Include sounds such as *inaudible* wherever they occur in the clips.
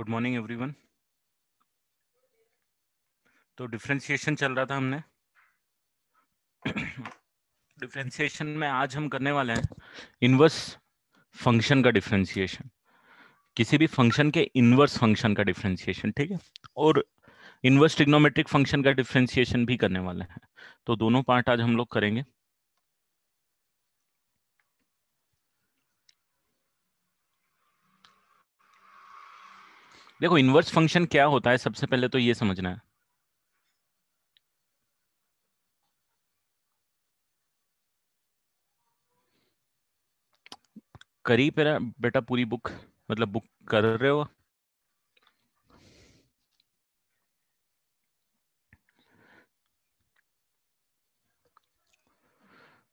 Good morning everyone तो differentiation चल रहा था हमने डिफ्रेंसिएशन में आज हम करने वाले हैं इनवर्स फंक्शन का डिफ्रेंसिएशन किसी भी फंक्शन के इनवर्स फंक्शन का डिफ्रेंसिएशन ठीक है और इनवर्स ट्रिग्नोमेट्रिक फंक्शन का डिफ्रेंसिएशन भी करने वाले हैं तो दोनों पार्ट आज हम लोग करेंगे देखो इनवर्स फंक्शन क्या होता है सबसे पहले तो ये समझना है करी पे बेटा पूरी बुक मतलब बुक कर रहे हो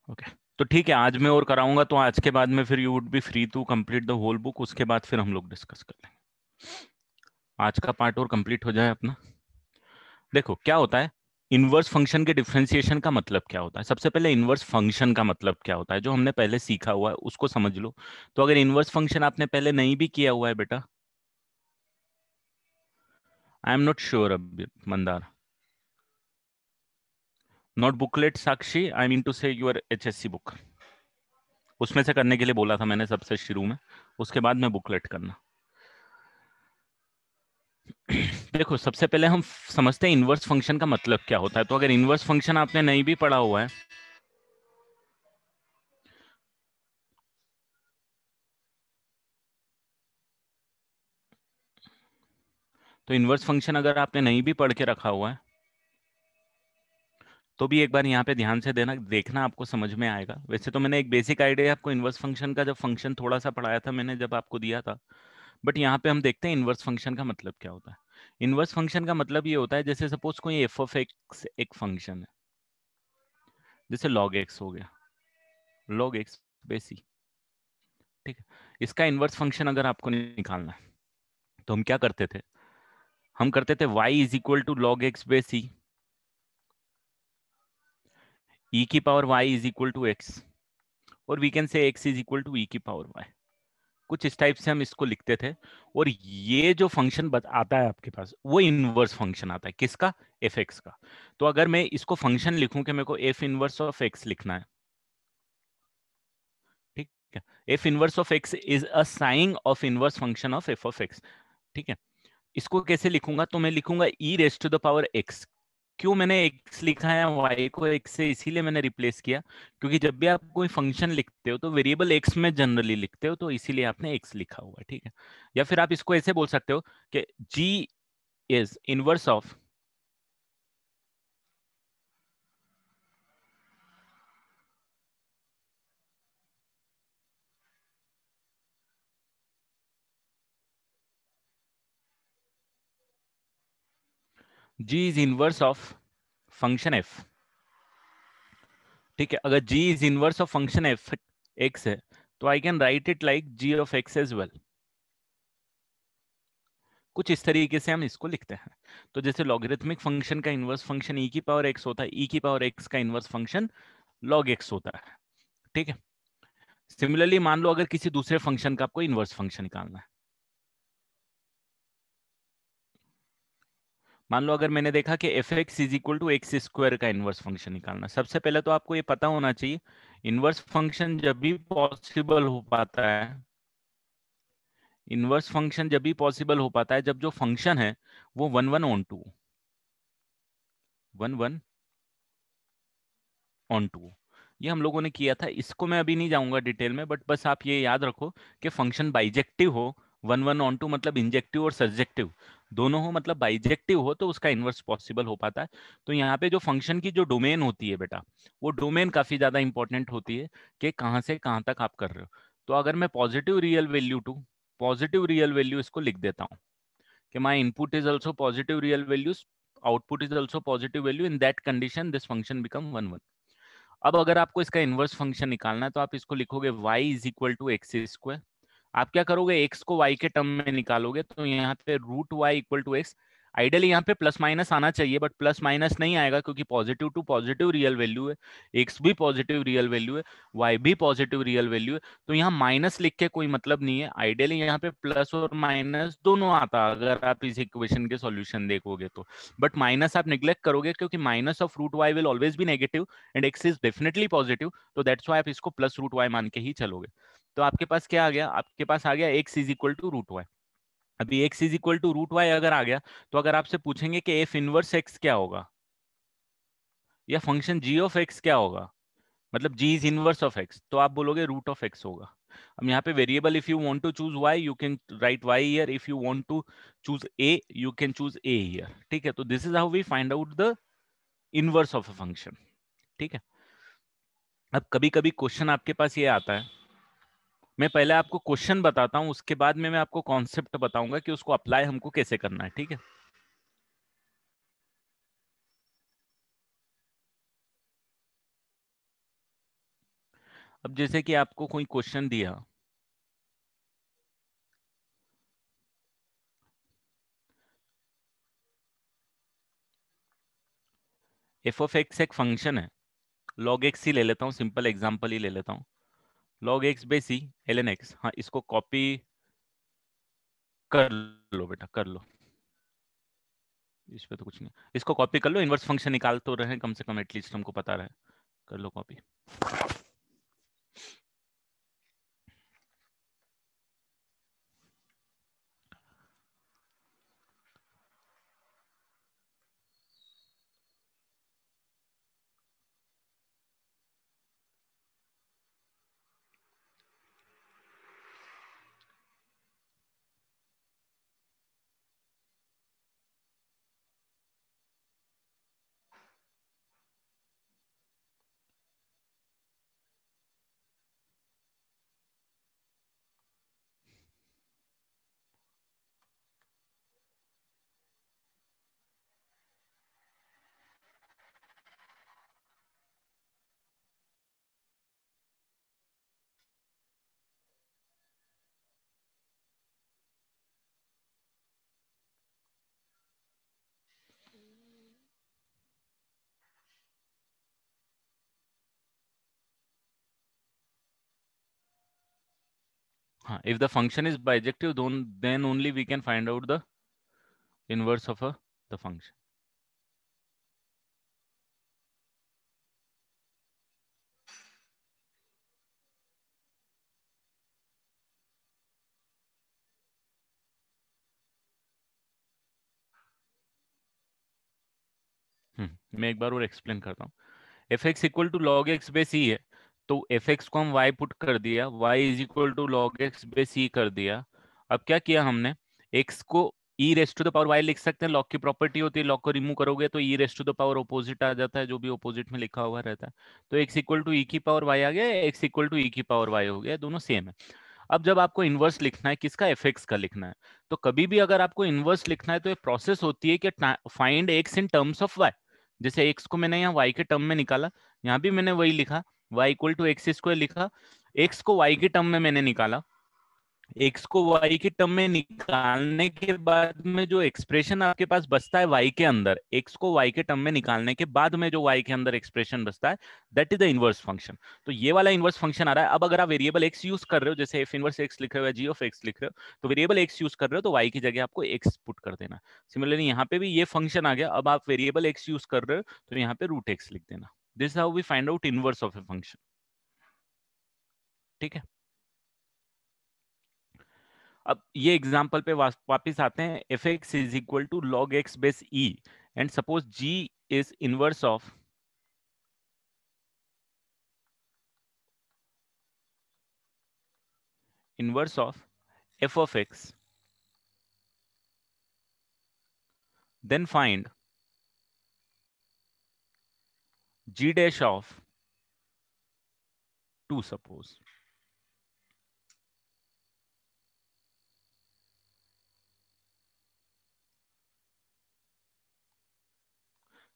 ओके तो ठीक है आज मैं और कराऊंगा तो आज के बाद में फिर you would be free to complete the whole book उसके बाद फिर हम लोग डिस्कस कर लेंगे आज का पार्ट और कंप्लीट हो जाए अपना देखो क्या होता है इनवर्स फंक्शन के डिफ्रेंसिएशन का मतलब क्या होता है सबसे पहले इनवर्स फंक्शन का मतलब क्या होता है जो हमने पहले सीखा हुआ है उसको समझ लो तो अगर इनवर्स फंक्शन आपने पहले नहीं भी किया हुआ है बेटा आई एम नॉट श्योर अब Mandar not booklet Sakshi I mean to say your H S C book उसमें से करने के लिए बोला था मैंने सबसे शुरू में उसके बाद में बुकलेट करना देखो सबसे पहले हम समझते हैं इनवर्स फंक्शन का मतलब क्या होता है तो अगर इनवर्स फंक्शन आपने नहीं भी पढ़ा हुआ है तो इनवर्स फंक्शन अगर आपने नहीं भी पढ़ के रखा हुआ है तो भी एक बार यहाँ पे ध्यान से देना देखना आपको समझ में आएगा वैसे तो मैंने एक बेसिक आइडिया आपको इनवर्स फंक्शन का जब फंक्शन थोड़ा सा पढ़ाया था मैंने जब आपको दिया था बट यहाँ पे हम देखते हैं इनवर्स फंक्शन का मतलब क्या होता है इनवर्स फंक्शन का मतलब ये होता है जैसे सपोज कोई एफ ऑफ एक्स एक फंक्शन है जैसे लॉग एक्स हो गया लॉग एक्स बेसी ठीक है इसका इनवर्स फंक्शन अगर आपको निकालना है तो हम क्या करते थे हम करते थे y is equal to log x base e e की power y is equal to x और we can say x is equal to e की पावर y कुछ इस टाइप से हम इसको लिखते थे और ये जो फंक्शन आता है आपके पास वो इनवर्स फंक्शन आता है किसका एफ एक्स का तो अगर मैं इसको फंक्शन लिखूं कि मेरे को एफ इनवर्स ऑफ एक्स लिखना है ठीक है f inverse of x is a sign of inverse function of f of x ठीक है इसको कैसे लिखूंगा तो मैं लिखूंगा e raised to the power x क्यों मैंने एक्स लिखा है वाई को एक्स से इसीलिए मैंने रिप्लेस किया क्योंकि जब भी आप कोई फंक्शन लिखते हो तो वेरिएबल एक्स में जनरली लिखते हो तो इसीलिए आपने एक्स लिखा हुआ ठीक है या फिर आप इसको ऐसे बोल सकते हो कि g is inverse of g is inverse of function f ठीक है अगर g is inverse of function f x है तो I can write it like g of x as well कुछ इस तरीके से हम इसको लिखते हैं तो जैसे लॉगरिथमिक फंक्शन का इनवर्स फंक्शन e की पावर x होता है e की पावर x का इनवर्स फंक्शन log x होता है ठीक है सिमिलरली मान लो अगर किसी दूसरे फंक्शन का आपको इनवर्स फंक्शन निकालना है मान लो अगर मैंने देखा कि f x is equal to x square का इन्वर्स फंक्शन निकालना सबसे पहले तो आपको ये पता होना चाहिए इन्वर्स फंक्शन जब भी पॉसिबल हो पाता है इन्वर्स फंक्शन जब भी पॉसिबल हो पाता है जब जो फंक्शन है वो one one onto one one onto ये हम लोगों ने किया था इसको मैं अभी नहीं जाऊंगा डिटेल में बट बस आप ये याद रखो कि फंक्शन बाइजेक्टिव हो वन वन ऑन टू मतलब इंजेक्टिव और सर्जेक्टिव दोनों हो मतलब बाइजेक्टिव हो तो उसका इन्वर्स पॉसिबल हो पाता है तो यहाँ पे जो फंक्शन की जो डोमेन होती है बेटा वो डोमेन काफी ज्यादा इंपॉर्टेंट होती है कि कहाँ से कहाँ तक आप कर रहे हो तो अगर मैं positive real value to positive real value इसको लिख देता हूँ कि my input is also positive real values output is also positive value in that condition this function become one one अब अगर आपको इसका इन्वर्स फंक्शन निकालना है तो आप इसको लिखोगे y is equal to x square आप क्या करोगे एक्स को वाई के टर्म में निकालोगे तो यहाँ पे root y equal to x ideally यहाँ पे प्लस माइनस आना चाहिए बट प्लस माइनस नहीं आएगा क्योंकि positive to positive real value है एक्स भी पॉजिटिव रियल वैल्यू है वाई भी पॉजिटिव रियल वैल्यू है तो यहाँ माइनस लिख के कोई मतलब नहीं है आइडियली यहाँ पे प्लस और माइनस दोनों आता अगर आप इस इक्वेशन के सोल्यूशन देखोगे तो बट माइनस आप निग्लेक्ट करोगे क्योंकि minus of root y will always be negative and x is definitely positive तो दैट्स वाई आप इसको प्लस रूट वाई मान के ही चलोगे तो आपके पास क्या आ गया आपके पास आ गया x is equal to root y अभी x is equal to root y अगर आ गया तो अगर आपसे पूछेंगे कि एफ इनवर्स एक्स क्या होगा या फंक्शन जी ऑफ एक्स क्या होगा मतलब g is inverse of x तो आप बोलोगे रूट ऑफ एक्स होगा अब यहाँ पे variable if you want to choose y you can write y here if you want to choose a you can choose a here ठीक है तो this is how we find out the inverse of a function ठीक है अब कभी कभी question आपके पास ये आता है मैं पहले आपको क्वेश्चन बताता हूँ उसके बाद में मैं आपको कॉन्सेप्ट बताऊंगा कि उसको अप्लाई हमको कैसे करना है ठीक है अब जैसे कि आपको कोई क्वेश्चन दिया एफ ऑफ एक्स एक फंक्शन है लॉग एक्स ही ले लेता हूं सिंपल एग्जांपल ही ले लेता हूं log x base l n x हाँ इसको कॉपी कर लो बेटा कर लो इस पे तो कुछ नहीं इसको कॉपी कर लो इन्वर्स फंक्शन निकाल तो रहे कम से कम एटलीस्ट हमको पता रहे कर लो copy if the function is bijective then, then only we can find out the inverse of a, the function मैं एक बार और एक्सप्लेन करता हूँ f x equal to log x base e है तो एफ एक्स को हम वाई पुट कर दिया y is equal to log x bay base कर दिया अब क्या किया हमने एक्स को e raised to the power y लिख सकते हैं लॉक की प्रॉपर्टी होती है लॉक को रिमूव करोगे तो e raised to the power opposite आ जाता है जो भी ऑपोजिट में लिखा हुआ रहता है तो एक्स इक्वल टू ई की पावर वाई आ गया एक्स इक्वल टू ई की पावर वाई हो गया दोनों सेम है अब जब आपको इन्वर्स लिखना है किसका एफ एक्स का लिखना है तो कभी भी अगर आपको इन्वर्स लिखना है तो एक प्रोसेस होती है कि find x in terms of y जैसे एक्स को मैंने यहाँ वाई के टर्म में निकाला यहाँ भी मैंने वही लिखा y equal to x square लिखा x को y के टर्म में मैंने निकाला x को y के टर्म में निकालने के बाद में जो एक्सप्रेशन आपके पास बचता है y के अंदर x को y के टर्म में निकालने के बाद में जो y के अंदर एक्सप्रेशन बचता है that is the inverse function तो ये वाला इनवर्स फंक्शन आ रहा है अब अगर आप वेरिएबल x यूज कर रहे हो जैसे f इनवर्स x लिख रहे हो जी ऑफ एक्स लिख रहे हो तो वेरिएबल x यूज कर रहे हो तो y की जगह आपको x पुट कर देना सिमिलरली यहाँ पे भी ये फंक्शन आ गया अब आप वेरिएबल x यूज कर रहे हो तो यहाँ पे रूट एक्स लिख देना this how we find out inverse of a function ठीक है अब ये एग्जांपल पे वापस आते हैं f x is equal to log x base e and suppose g is inverse of inverse of f of x then find g dash of 2 suppose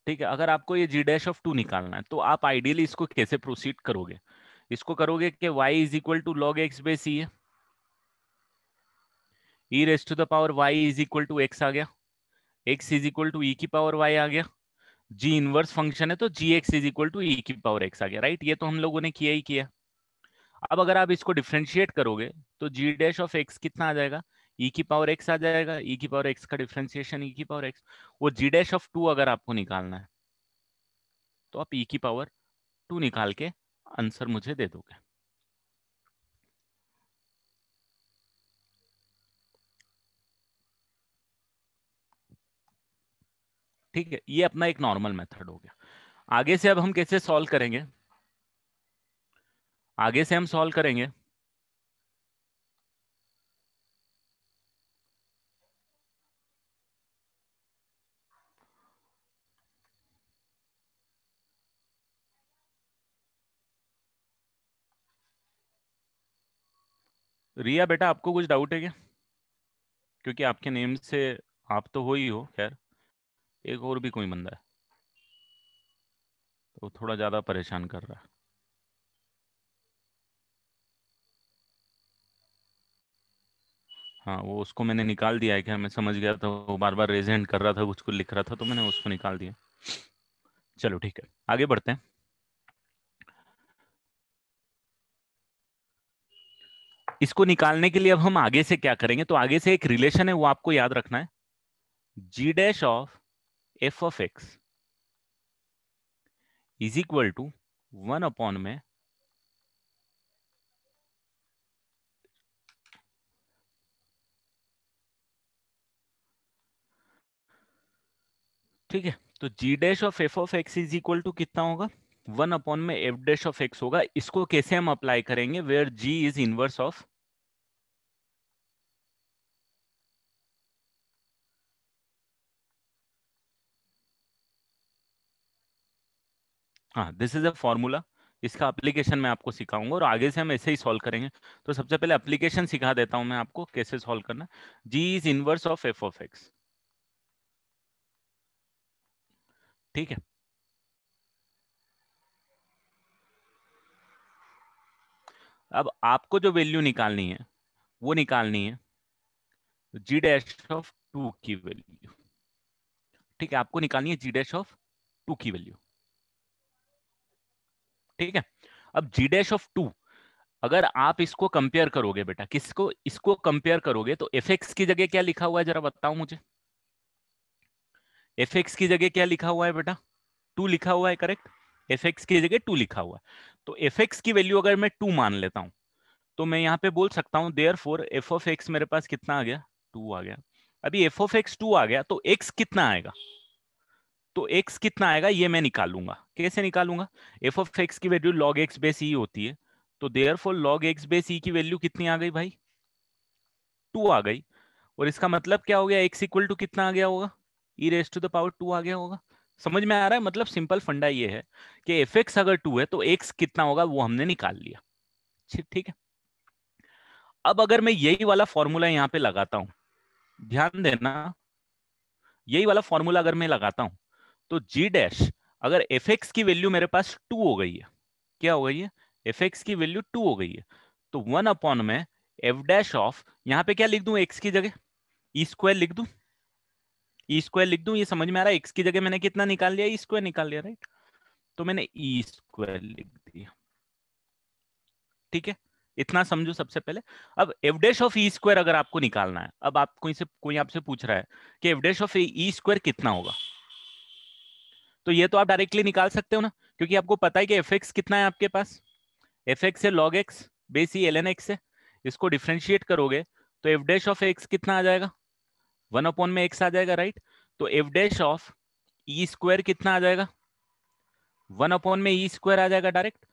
ठीक है अगर आपको ये जी डैश ऑफ टू निकालना है तो आप आइडियली इसको कैसे प्रोसीड करोगे इसको करोगे कि y is equal to log x base e e raised to the power y is equal to x आ गया x is equal to e की पावर y आ गया जी इनवर्स फंक्शन है तो g x is equal to e की power x आ गया right ये तो हम लोगों ने किया ही किया अब अगर आप इसको डिफ्रेंशिएट करोगे तो जी डैश ऑफ एक्स कितना आ जाएगा ई e की पावर एक्स आ जाएगा ई e की पावर एक्स का डिफ्रेंशिएशन ई e की पावर एक्स वो जी डैश ऑफ टू अगर आपको निकालना है तो आप ई की पावर टू निकाल के आंसर मुझे दे दोगे ठीक है ये अपना एक नॉर्मल मेथड हो गया आगे से अब हम कैसे सॉल्व करेंगे आगे से हम सॉल्व करेंगे रिया बेटा आपको कुछ डाउट है क्या क्योंकि आपके नेम से आप तो हो ही हो खैर एक और भी कोई बंदा है तो थोड़ा ज़्यादा परेशान कर रहा है हाँ वो उसको मैंने निकाल दिया है क्या मैं समझ गया था वो बार बार रेजेंट कर रहा था कुछ कुछ लिख रहा था तो मैंने उसको निकाल दिया चलो ठीक है आगे बढ़ते हैं इसको निकालने के लिए अब हम आगे से क्या करेंगे तो आगे से एक रिलेशन है वो आपको याद रखना है g dash of f of x is equal to one upon में ठीक है तो g dash of f of x is equal to कितना होगा वन अपॉन में एफ डैश ऑफ एक्स होगा इसको कैसे हम अप्लाई करेंगे where g is inverse of हाँ दिस इज अ फॉर्मूला इसका एप्लीकेशन मैं आपको सिखाऊंगा और आगे से हम ऐसे ही सॉल्व करेंगे तो सबसे पहले एप्लीकेशन सिखा देता हूं मैं आपको कैसे सॉल्व करना g is inverse of f of x ठीक है अब आपको जो वैल्यू निकालनी है वो निकालनी है जी डैश ऑफ टू की वैल्यू ठीक है आपको निकालनी है जी डैश ऑफ टू की वैल्यू ठीक है अब जी डैश ऑफ टू अगर आप इसको कंपेयर करोगे बेटा किसको इसको कंपेयर करोगे तो एफ एक्स की जगह क्या लिखा हुआ है जरा बताओ मुझे एफ एक्स की जगह क्या लिखा हुआ है बेटा टू लिखा हुआ है करेक्ट एफ एक्स की जगह टू लिखा हुआ है तो एफ एक्स की वैल्यू अगर मैं टू मान लेता हूं तो मैं यहां पे बोल सकता हूं therefore f of x मेरे पास कितना आ गया टू आ गया अभी एफ ऑफ एक्स टू आ गया तो एक्स कितना आएगा तो एक्स कितना आएगा ये मैं निकालूंगा कैसे निकालूंगा एफ ऑफ एक्स की value log x base e होती है तो therefore log x base e की वैल्यू कितनी आ गई भाई टू आ गई और इसका मतलब क्या हो गया एक्स इक्वल टू कितना आ गया होगा e raise to the power two आ गया होगा समझ में आ रहा है मतलब सिंपल फंडा ये है कि एफ एक्स अगर टू है तो एक्स कितना होगा वो हमने निकाल लिया ठीक है अब अगर मैं यही वाला फॉर्मूला यहाँ पे लगाता हूं ध्यान देना यही वाला फॉर्मूला अगर मैं लगाता हूं तो जी डैश अगर एफ की वैल्यू मेरे पास टू हो गई है क्या हो गई है एफ की वैल्यू टू हो गई है तो वन अपॉन में एफ डैश ऑफ यहाँ पे क्या लिख दू एक्स की जगह ई e स्क्वायर लिख दू ई स्क्वायर लिख दू ये समझ में आ रहा है एक्स की जगह मैंने कितना निकाल लिया ई e स्क्वायर निकाल लिया राइट तो मैंने ई e स्क्वायर लिख दिया ठीक है इतना समझो सबसे पहले अब एवडेश ऑफ ई स्क्वायर अगर आपको निकालना है अब आप कोई से कोई आपसे पूछ रहा है कि डैश ऑफ ई स्क्वायर कितना होगा तो ये तो आप डायरेक्टली निकाल सकते हो ना क्योंकि आपको पता है कि एफ कितना है आपके पास एफ एक्स है लॉग एक्स बेस ही एल एन एक्स है इसको डिफ्रेंशिएट करोगे तो एफ डैश ऑफ एक्स कितना आ जाएगा वन अपॉन में एक्स आ जाएगा राइट तो f dash of e square कितना आ जाएगा वन अपॉन में ई e स्क्वायर आ जाएगा डायरेक्ट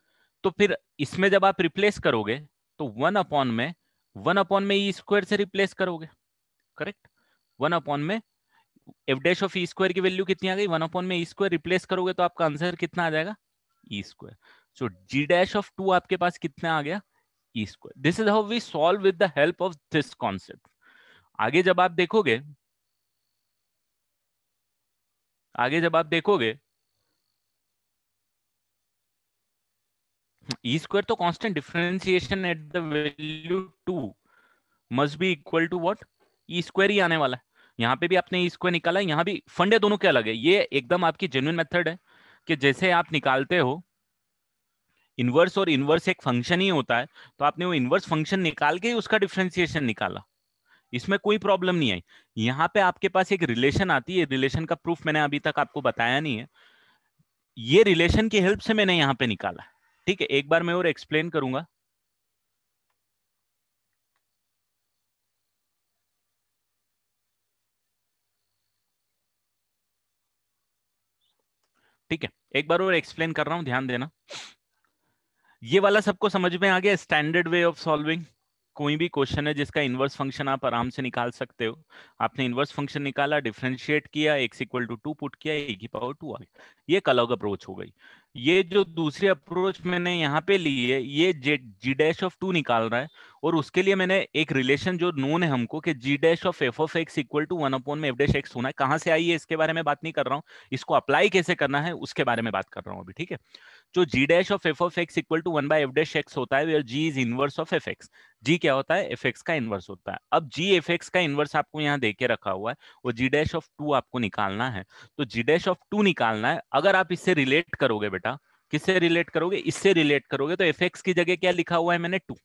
तो फिर इसमें जब आप रिप्लेस करोगे तो वन अपॉन में वन अपॉन में ई e स्क्वायर से रिप्लेस करोगे करेक्ट वन अपॉन में f dash of e square की वैल्यू कितनी आ गई वन अपॉन में ई स्क्वायर रिप्लेस करोगे तो आपका आंसर कितना आ जाएगा e square so g dash of two आपके पास कितना आ गया e square this is how we solve with the help of this concept आगे जब आप देखोगे आगे जब आप देखोगे e square तो constant differentiation at the value 2 must be equal to what e square ही आने वाला है यहाँ पे भी आपने इसको निकाला यहाँ भी फंडे दोनों के अलग है ये एकदम आपकी जेन्यून मेथड है कि जैसे आप निकालते हो इनवर्स और इनवर्स एक फंक्शन ही होता है तो आपने वो इनवर्स फंक्शन निकाल के ही उसका डिफ्रेंसिएशन निकाला इसमें कोई प्रॉब्लम नहीं आई यहाँ पे आपके पास एक रिलेशन आती है रिलेशन का प्रूफ मैंने अभी तक आपको बताया नहीं है ये रिलेशन की हेल्प से मैंने यहाँ पे निकाला ठीक है एक बार मैं और एक्सप्लेन करूंगा ठीक है एक बार और एक्सप्लेन कर रहा हूं ध्यान देना ये वाला सबको समझ में आ गया स्टैंडर्ड वे ऑफ सॉल्विंग कोई भी क्वेश्चन है जिसका इन्वर्स फंक्शन आप आराम से निकाल सकते हो आपने इन्वर्स फंक्शन निकाला डिफ्रेंशिएट किया x equal to two put किया एक ही पावर टू आ गया ये एक अलग अप्रोच हो गई ये जो दूसरी अप्रोच मैंने यहाँ पे ली है ये जी डैश ऑफ टू निकाल रहा है और उसके लिए मैंने एक रिलेशन जो नोन है हमको कि g dash of f of x equal to one upon में एफ डैश एक्स होना है कहाँ से आई है इसके बारे में बात नहीं कर रहा हूँ इसको अप्लाई कैसे करना है उसके बारे में बात कर रहा हूँ अभी ठीक है जो g dash of f of x equal to one by f dash x होता है g is inverse of f x g क्या होता है एफ एक्स का इनवर्स होता है अब जी एफ एक्स का इनवर्स आपको यहाँ देके रखा हुआ है वो जी डैश ऑफ टू आपको निकालना है तो जी डैश ऑफ टू निकालना है अगर आप इससे रिलेट करोगे बेटा किससे रिलेट करोगे इससे रिलेट करोगे तो एफ एक्स की जगह क्या लिखा हुआ है मैंने टू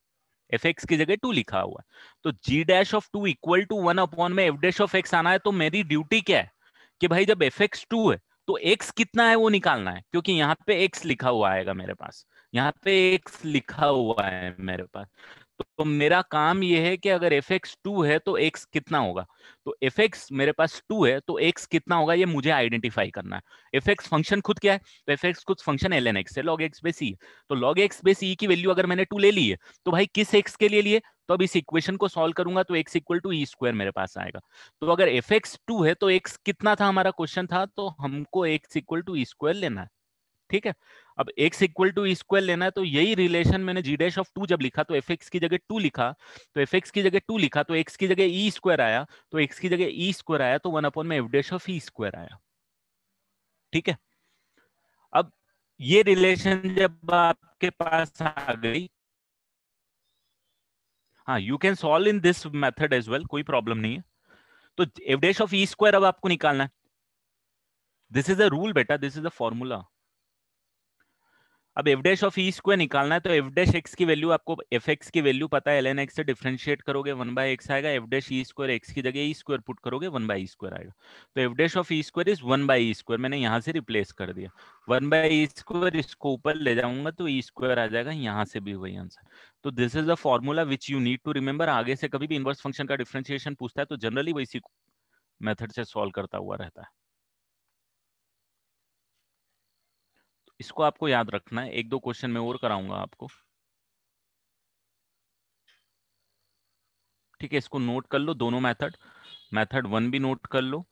एफ एक्स की जगह टू लिखा हुआ है तो g dash of two equal to one upon में एफ डैश ऑफ एक्स आना है तो मेरी ड्यूटी क्या है कि भाई जब एफ एक्स टू है तो एक्स कितना है वो निकालना है क्योंकि यहाँ पे एक्स लिखा हुआ आएगा मेरे पास यहाँ पे एक्स लिखा हुआ है मेरे पास तो मेरा काम यह है कि अगर एफ एक्स टू है तो एक्स कितना होगा तो एफ एक्स मेरे पास टू है तो एक्स कितना होगा ये मुझे आइडेंटिफाई करना है एफ एक्स फंक्शन खुद क्या है तो एफ एक्स कुछ फंक्शन एल एन एक्स है लॉग एक्स बेस ई तो लॉग एक्स बेस ई की वैल्यू अगर मैंने टू ले ली है तो भाई किस एक्स के लिए लिए तो अब इस इक्वेशन को सॉल्व करूंगा तो x equal to e square मेरे पास आएगा तो अगर एफ एक्स टू है तो एक्स कितना था हमारा क्वेश्चन था तो हमको x equal to e square लेना है ठीक है अब एक्स इक्वल टू स्क्वायर लेना है तो यही रिलेशन मैंने जी डैश ऑफ टू जब लिखा तो एफ एक्स की जगह टू लिखा तो एफ एक्स की जगह टू लिखा तो एक्स की जगह ई e स्क्वायर आया तो एक्स की जगह ई e स्क्वायर आया तो वन अपॉन में f dash of e square आया ठीक है अब ये रिलेशन जब आपके पास आ गई हाँ you can solve in this method as well कोई प्रॉब्लम नहीं है तो f dash of e square अब आपको निकालना है दिस इज अ रूल बेटा दिस इज अ फॉर्मूला अब f dash of e square निकालना है तो एफ डैश एक्स की वैल्यू आपको एफ एक्स की वैल्यू पता है एल एन एक्स से डिफ्रेंशिएट करोगे वन बाय एक्स आएगा f dash e square x की जगह ई स्क्वायर पुट करोगे वन बाई स्क्वायर आएगा तो f dash of e square is one by e square मैंने यहाँ से रिप्लेस कर दिया वन बाई ई स्क्वायर इसको ऊपर ले जाऊंगा तो ई e स्क्वायर आ जाएगा यहाँ से भी वही आंसर तो this is the formula which you need to remember आगे से कभी भी इनवर्स फंक्शन का डिफ्रेंशिएशन पूछता है तो जनरली वो इसी मेथड से सॉल्व करता हुआ रहता है इसको आपको याद रखना है एक दो क्वेश्चन में और कराऊंगा आपको ठीक है इसको नोट कर लो दोनों मेथड मेथड वन भी नोट कर लो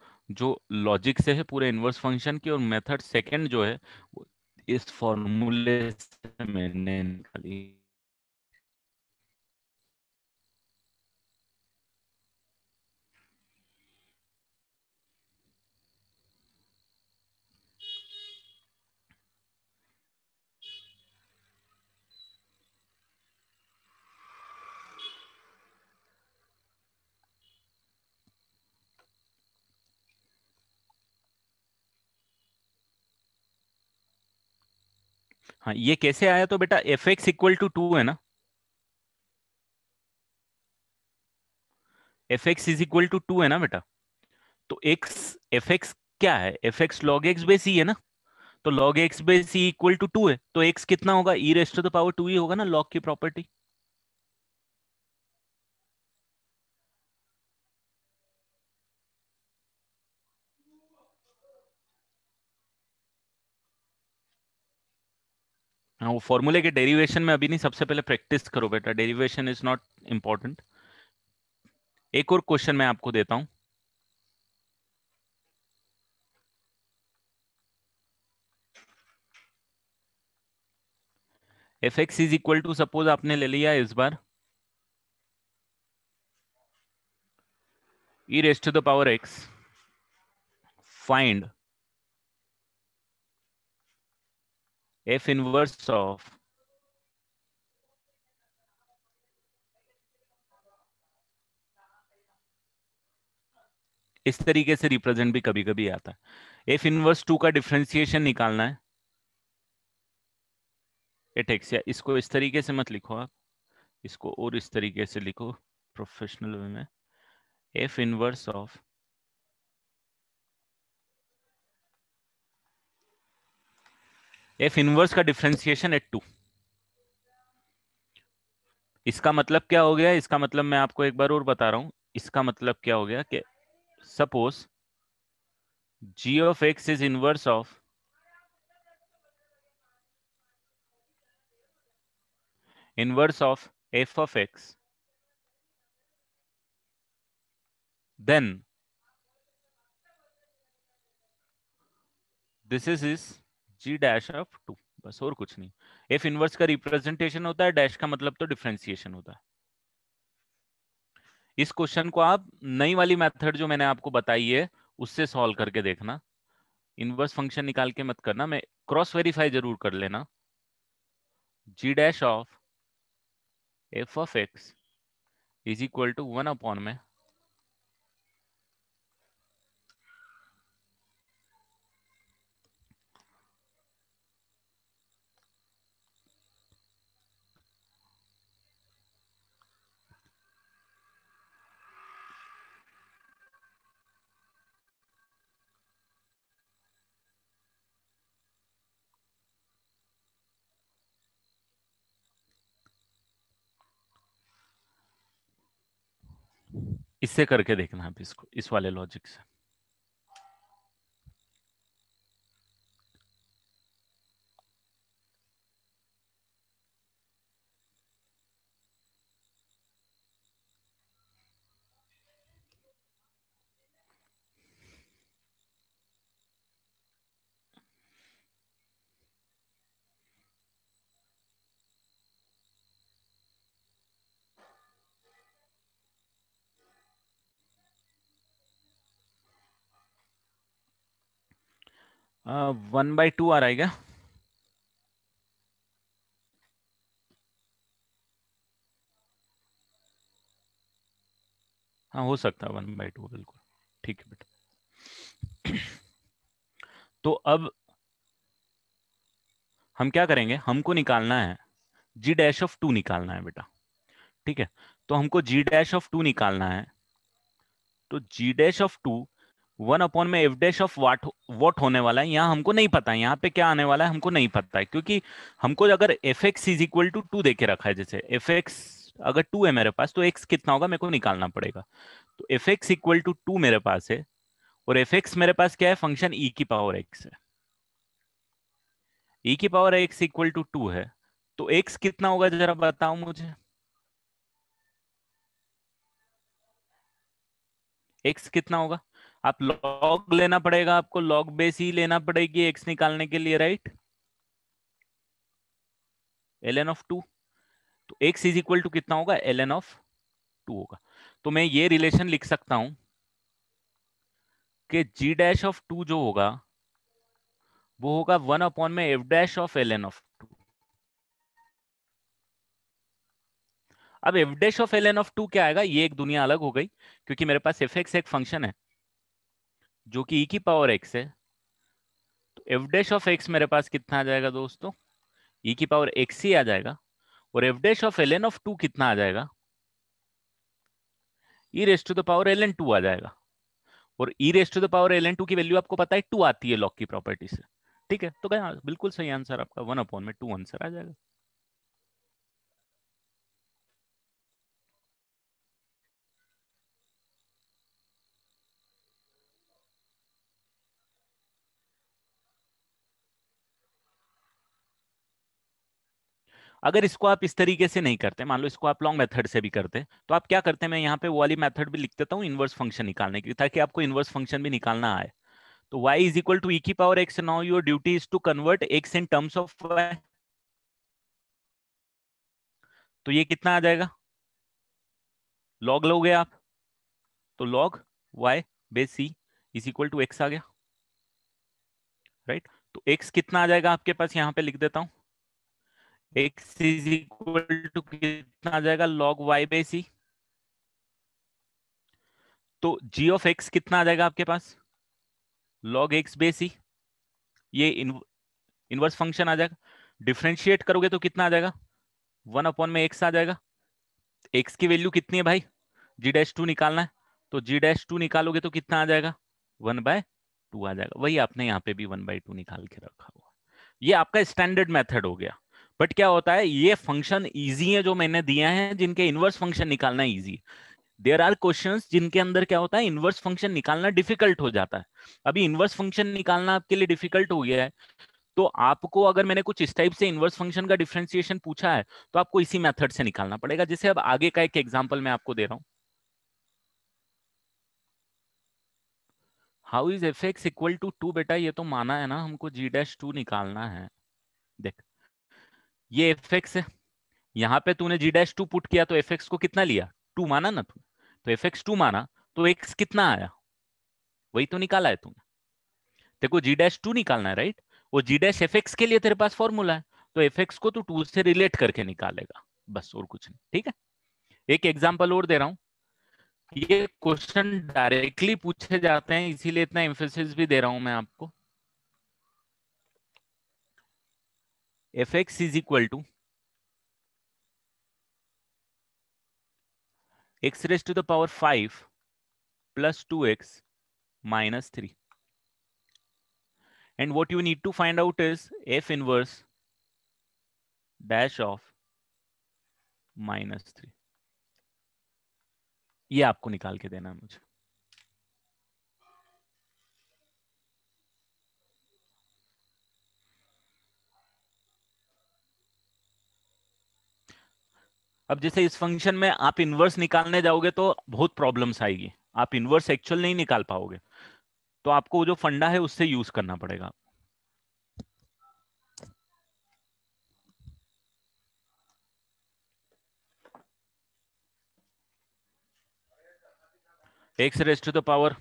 जो लॉजिक से है पूरे इनवर्स फंक्शन की और मेथड सेकंड जो है इस फॉर्मूले से मैंने निकाली हाँ ये कैसे आया तो बेटा f x equal to two है ना f x is equal to two है ना बेटा तो एक्स एफ एक्स क्या है एफ एक्स लॉग एक्स बे सी है ना तो log x bay c equal to two है तो एक्स कितना होगा e raised to the power two ही होगा ना लॉग की प्रॉपर्टी हाँ, वो फॉर्मूले के डेरिवेशन में अभी नहीं सबसे पहले प्रैक्टिस करो बेटा डेरिवेशन इज नॉट इम्पॉर्टेंट एक और क्वेश्चन मैं आपको देता हूं f x is equal to suppose आपने ले लिया इस बार e raised to the power x find f inverse of इस तरीके से रिप्रेजेंट भी कभी कभी आता है एफ इनवर्स टू का डिफ्रेंसिएशन निकालना है या इसको इस तरीके से मत लिखो आप इसको और इस तरीके से लिखो प्रोफेशनल वे में f inverse of f inverse का डिफ्रेंसिएशन एट टू इसका मतलब क्या हो गया इसका मतलब मैं आपको एक बार और बता रहा हूं इसका मतलब क्या हो गया कि suppose g of x is inverse of inverse of f of x then this is is g dash of two बस और कुछ नहीं इफ इनवर्स का रिप्रेजेंटेशन होता है डैश का मतलब तो डिफ्रेंसिएशन होता है इस क्वेश्चन को आप नई वाली मेथड जो मैंने आपको बताई है उससे सॉल्व करके देखना इनवर्स फंक्शन निकाल के मत करना मैं क्रॉस वेरीफाई जरूर कर लेना g dash of f of x is equal to one upon में इससे करके देखना आप इसको इस वाले लॉजिक से वन बाई टू आ रहा है क्या हाँ हो सकता है वन बाई टू बिल्कुल ठीक है बेटा *clears throat* तो अब हम क्या करेंगे हमको निकालना है जी डैश ऑफ टू निकालना है बेटा ठीक है तो हमको जी डैश ऑफ टू निकालना है तो g dash of two one upon में f dash of what what होने वाला है यहाँ हमको नहीं पता है यहाँ पे क्या आने वाला है हमको नहीं पता है क्योंकि हमको अगर f x is equal to two के रखा है जैसे एफ एक्स अगर टू है मेरे पास तो एक्स कितना होगा मेरे को निकालना पड़ेगा तो f x equal to two मेरे पास है और एफ एक्स मेरे पास क्या है फंक्शन ई e की पावर एक्स है ई e की power x equal to two है तो एक्स कितना होगा जरा बताओ मुझे एक्स कितना होगा आप लॉग लेना पड़ेगा आपको लॉग बेस ही लेना पड़ेगी एक्स निकालने के लिए right l n of two तो एक्स इज इक्वल टू कितना होगा एल एन ऑफ टू होगा तो मैं ये रिलेशन लिख सकता हूं कि जी डैश ऑफ टू जो होगा वो होगा वन अपॉन में f dash of l n of two अब f dash of l n of two क्या आएगा ये एक दुनिया अलग हो गई क्योंकि मेरे पास एफ एक्स एक फंक्शन है जो कि ई की पावर एक्स है तो एफ डैश ऑफ x मेरे पास कितना आ जाएगा दोस्तों ई e की पावर एक्स ही आ जाएगा और f dash of ln of 2 कितना आ जाएगा e raised to the power l n two आ जाएगा और e raised to the power l n two की वैल्यू आपको पता है टू आती है लॉक की प्रॉपर्टी से ठीक है तो क्या बिल्कुल सही आंसर आपका वन अपॉन में टू आंसर आ जाएगा अगर इसको आप इस तरीके से नहीं करते मान लो इसको आप लॉन्ग मेथड से भी करते तो आप क्या करते मैं यहाँ पे वो वाली मेथड भी लिख देता हूँ इन्वर्स फंक्शन निकालने की ताकि आपको इन्वर्स फंक्शन भी निकालना आए तो y is equal to e की power x now your duty is to convert x in terms of y तो ये कितना आ जाएगा लॉग लोगे आप तो log y base c is equal to x आ गया राइट right? तो x कितना आ जाएगा आपके पास यहाँ पे लिख देता हूं एक्स इज इक्वल टू कितना आ जाएगा लॉग वाई बाई सी तो जी ऑफ एक्स कितना आ जाएगा आपके पास लॉग एक्स बाई सी ये इनवर्स फंक्शन आ जाएगा डिफ्रेंशिएट करोगे तो कितना आ जाएगा वन अपॉन में एक्स आ जाएगा एक्स की वैल्यू कितनी है भाई जी डैश टू निकालना है तो जी डैश टू निकालोगे तो कितना आ जाएगा वन बाय टू आ जाएगा वही आपने यहाँ पे भी वन बाई टू निकाल के रखा हुआ ये आपका स्टैंडर्ड मेथड हो गया बट क्या होता है ये फंक्शन ईजी है जो मैंने दिया है जिनके इनवर्स फंक्शन निकालना ईजी देर आर क्वेश्चन जिनके अंदर क्या होता है इनवर्स फंक्शन निकालना डिफिकल्ट हो जाता है अभी इनवर्स फंक्शन निकालना आपके लिए डिफिकल्ट हो गया है तो आपको अगर मैंने कुछ इस टाइप से इनवर्स फंक्शन का डिफ्रेंसिएशन पूछा है तो आपको इसी मेथड से निकालना पड़ेगा जैसे अब आगे का एक एग्जाम्पल मैं आपको दे रहा हूं how is f x equal to two बेटा ये तो माना है ना हमको जी डैश टू निकालना है देख ये एफ एक्स है यहां पे तूने जी डैश टू पुट किया तो एफ एक्स को कितना लिया टू माना ना तू तो एफ एक्स टू माना तो एक्स कितना आया वही तो निकाला है तूने देखो जी डैश टू निकालना है राइट वो जी डैश एफ एक्स के लिए तेरे पास फॉर्मूला है तो एफ एक्स को तू टू से रिलेट करके निकालेगा बस और कुछ नहीं ठीक है एक एग्जाम्पल और दे रहा हूं ये क्वेश्चन डायरेक्टली पूछे जाते हैं इसीलिए इतना एम्फोसिस भी दे रहा हूं मैं आपको f x is equal to x raise to the power five plus 2x minus 3. And what you need to find out is f inverse dash of minus 3. ये आपको निकाल के देना है मुझे अब जैसे इस फंक्शन में आप इन्वर्स निकालने जाओगे तो बहुत प्रॉब्लम्स आएगी आप इन्वर्स एक्चुअल नहीं निकाल पाओगे तो आपको जो फंडा है उससे यूज करना पड़ेगा x raised to the power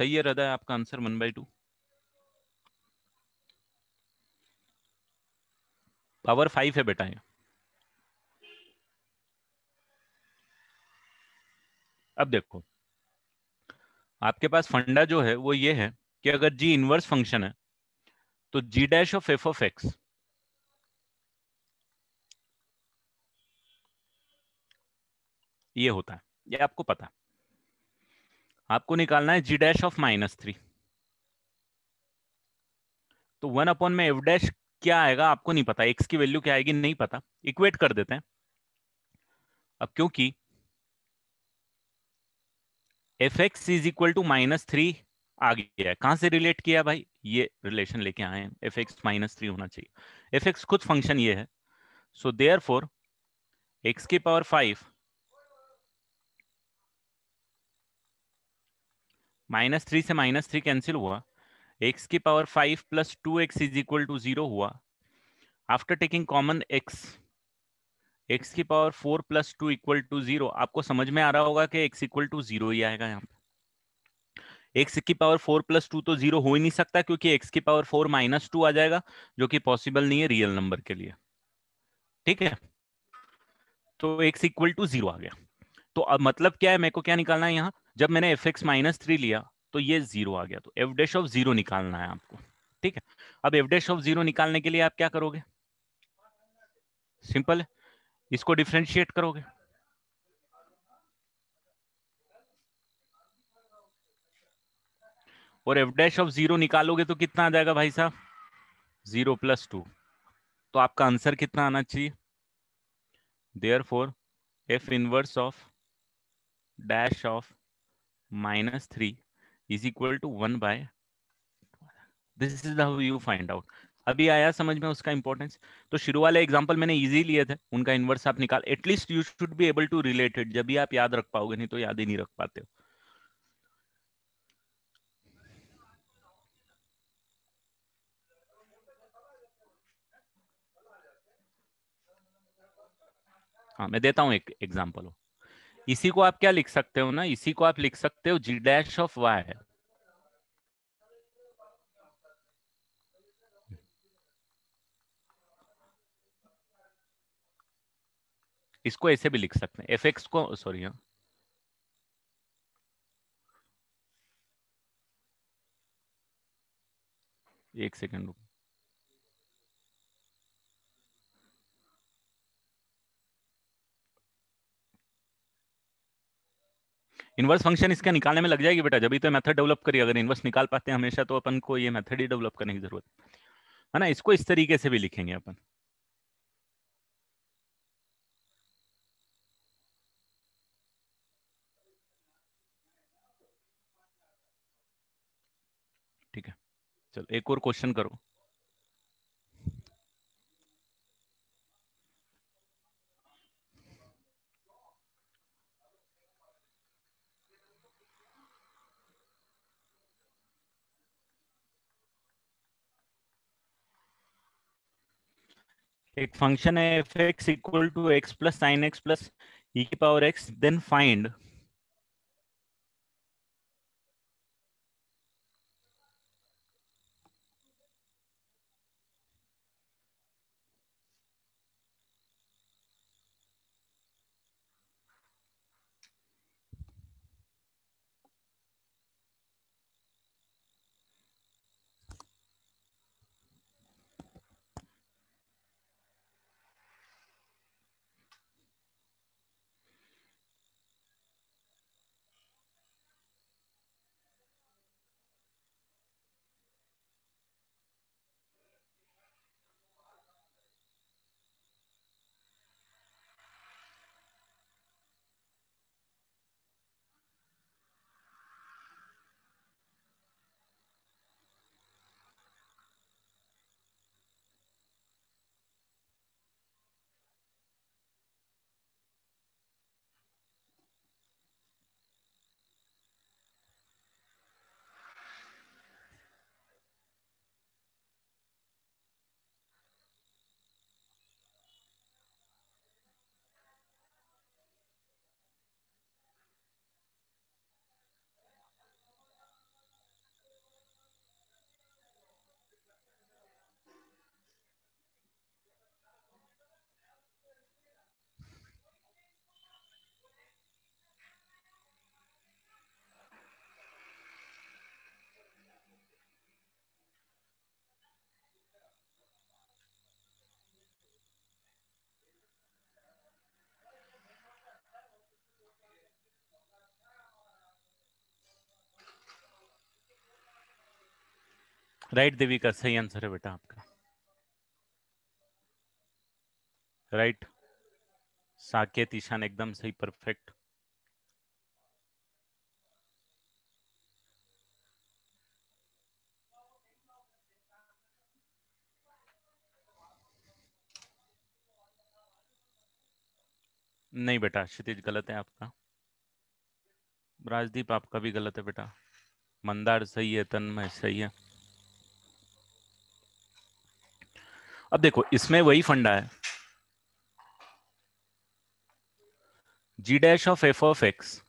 सही है हृदय आपका answer one by two power five है बेटा यहां अब देखो आपके पास फंडा जो है वो ये है कि अगर जी इनवर्स फंक्शन है तो g dash of f of x ये होता है ये आपको पता है आपको निकालना है g dash of minus three तो वन अपॉन में एफ डैश क्या आएगा आपको नहीं पता एक्स की वैल्यू क्या आएगी नहीं पता इक्वेट कर देते हैं अब क्योंकि f x is equal to minus three आ गया है कहां से रिलेट किया भाई ये रिलेशन लेके आए हैं एफ एक्स माइनस थ्री होना चाहिए एफ एक्स खुद फंक्शन ये है सो देयर फोर एक्स की पावर फाइव माइनस थ्री से माइनस थ्री कैंसिल हुआ एक्स की power five plus two x is equal to zero हुआ after taking common x x की power four plus two equal to zero आपको समझ में आ रहा होगा कि एक्स इक्वल टू जीरो ही आएगा यहाँ पे एक्स की पावर फोर प्लस टू तो जीरो हो ही नहीं सकता क्योंकि एक्स की पावर फोर माइनस टू आ जाएगा जो कि पॉसिबल नहीं है रियल नंबर के लिए ठीक है तो एक्स इक्वल टू जीरो आ गया तो अब मतलब क्या है मेरे को क्या निकालना है यहाँ जब मैंने एफ एक्स माइनस थ्री लिया तो ये जीरो आ गया तो एफ डैश ऑफ जीरो निकालना है आपको ठीक है अब एफ डैश ऑफ जीरो निकालने के लिए आप क्या करोगे सिंपल है इसको डिफ्रेंशिएट करोगे और एफ डैश ऑफ जीरो निकालोगे तो कितना आ जाएगा भाई साहब जीरो प्लस टू तो आपका आंसर कितना आना चाहिए therefore f inverse of dash of minus 3 is equal to 1 by this is how you find out अभी आया समझ में उसका इंपॉर्टेंस तो शुरू वाले एग्जांपल मैंने इजी लिए थे उनका इन्वर्स आप निकाल at least you should be able to related जब भी आप याद रख पाओगे नहीं तो याद ही नहीं रख पाते हो हाँ मैं देता हूँ एक एग्जाम्पल इसी को आप क्या लिख सकते हो ना इसी को आप लिख सकते हो जी डैश ऑफ वाई इसको ऐसे भी लिख सकते हैं एफ एक्स को सॉरी हाँ एक सेकेंड रुको इन्वर्स फंक्शन इसका निकालने में लग जाएगी बेटा जब तो मेथड डेवलप करिए अगर इन्वर्स निकाल पाते हैं हमेशा तो अपन को ये मेथड ही डेवलप करने की जरूरत है ना इसको इस तरीके से भी लिखेंगे अपन ठीक है चलो एक और क्वेश्चन करो एक function f x equal to x plus sine x plus e की power x then find right Devi का सही आंसर है बेटा आपका राइट साकेत ईशान एकदम सही परफेक्ट नहीं बेटा क्षितिज गलत है आपका राजदीप आपका भी गलत है बेटा मंदार सही है तन्मय सही है अब देखो इसमें वही फंडा है g dash of f of x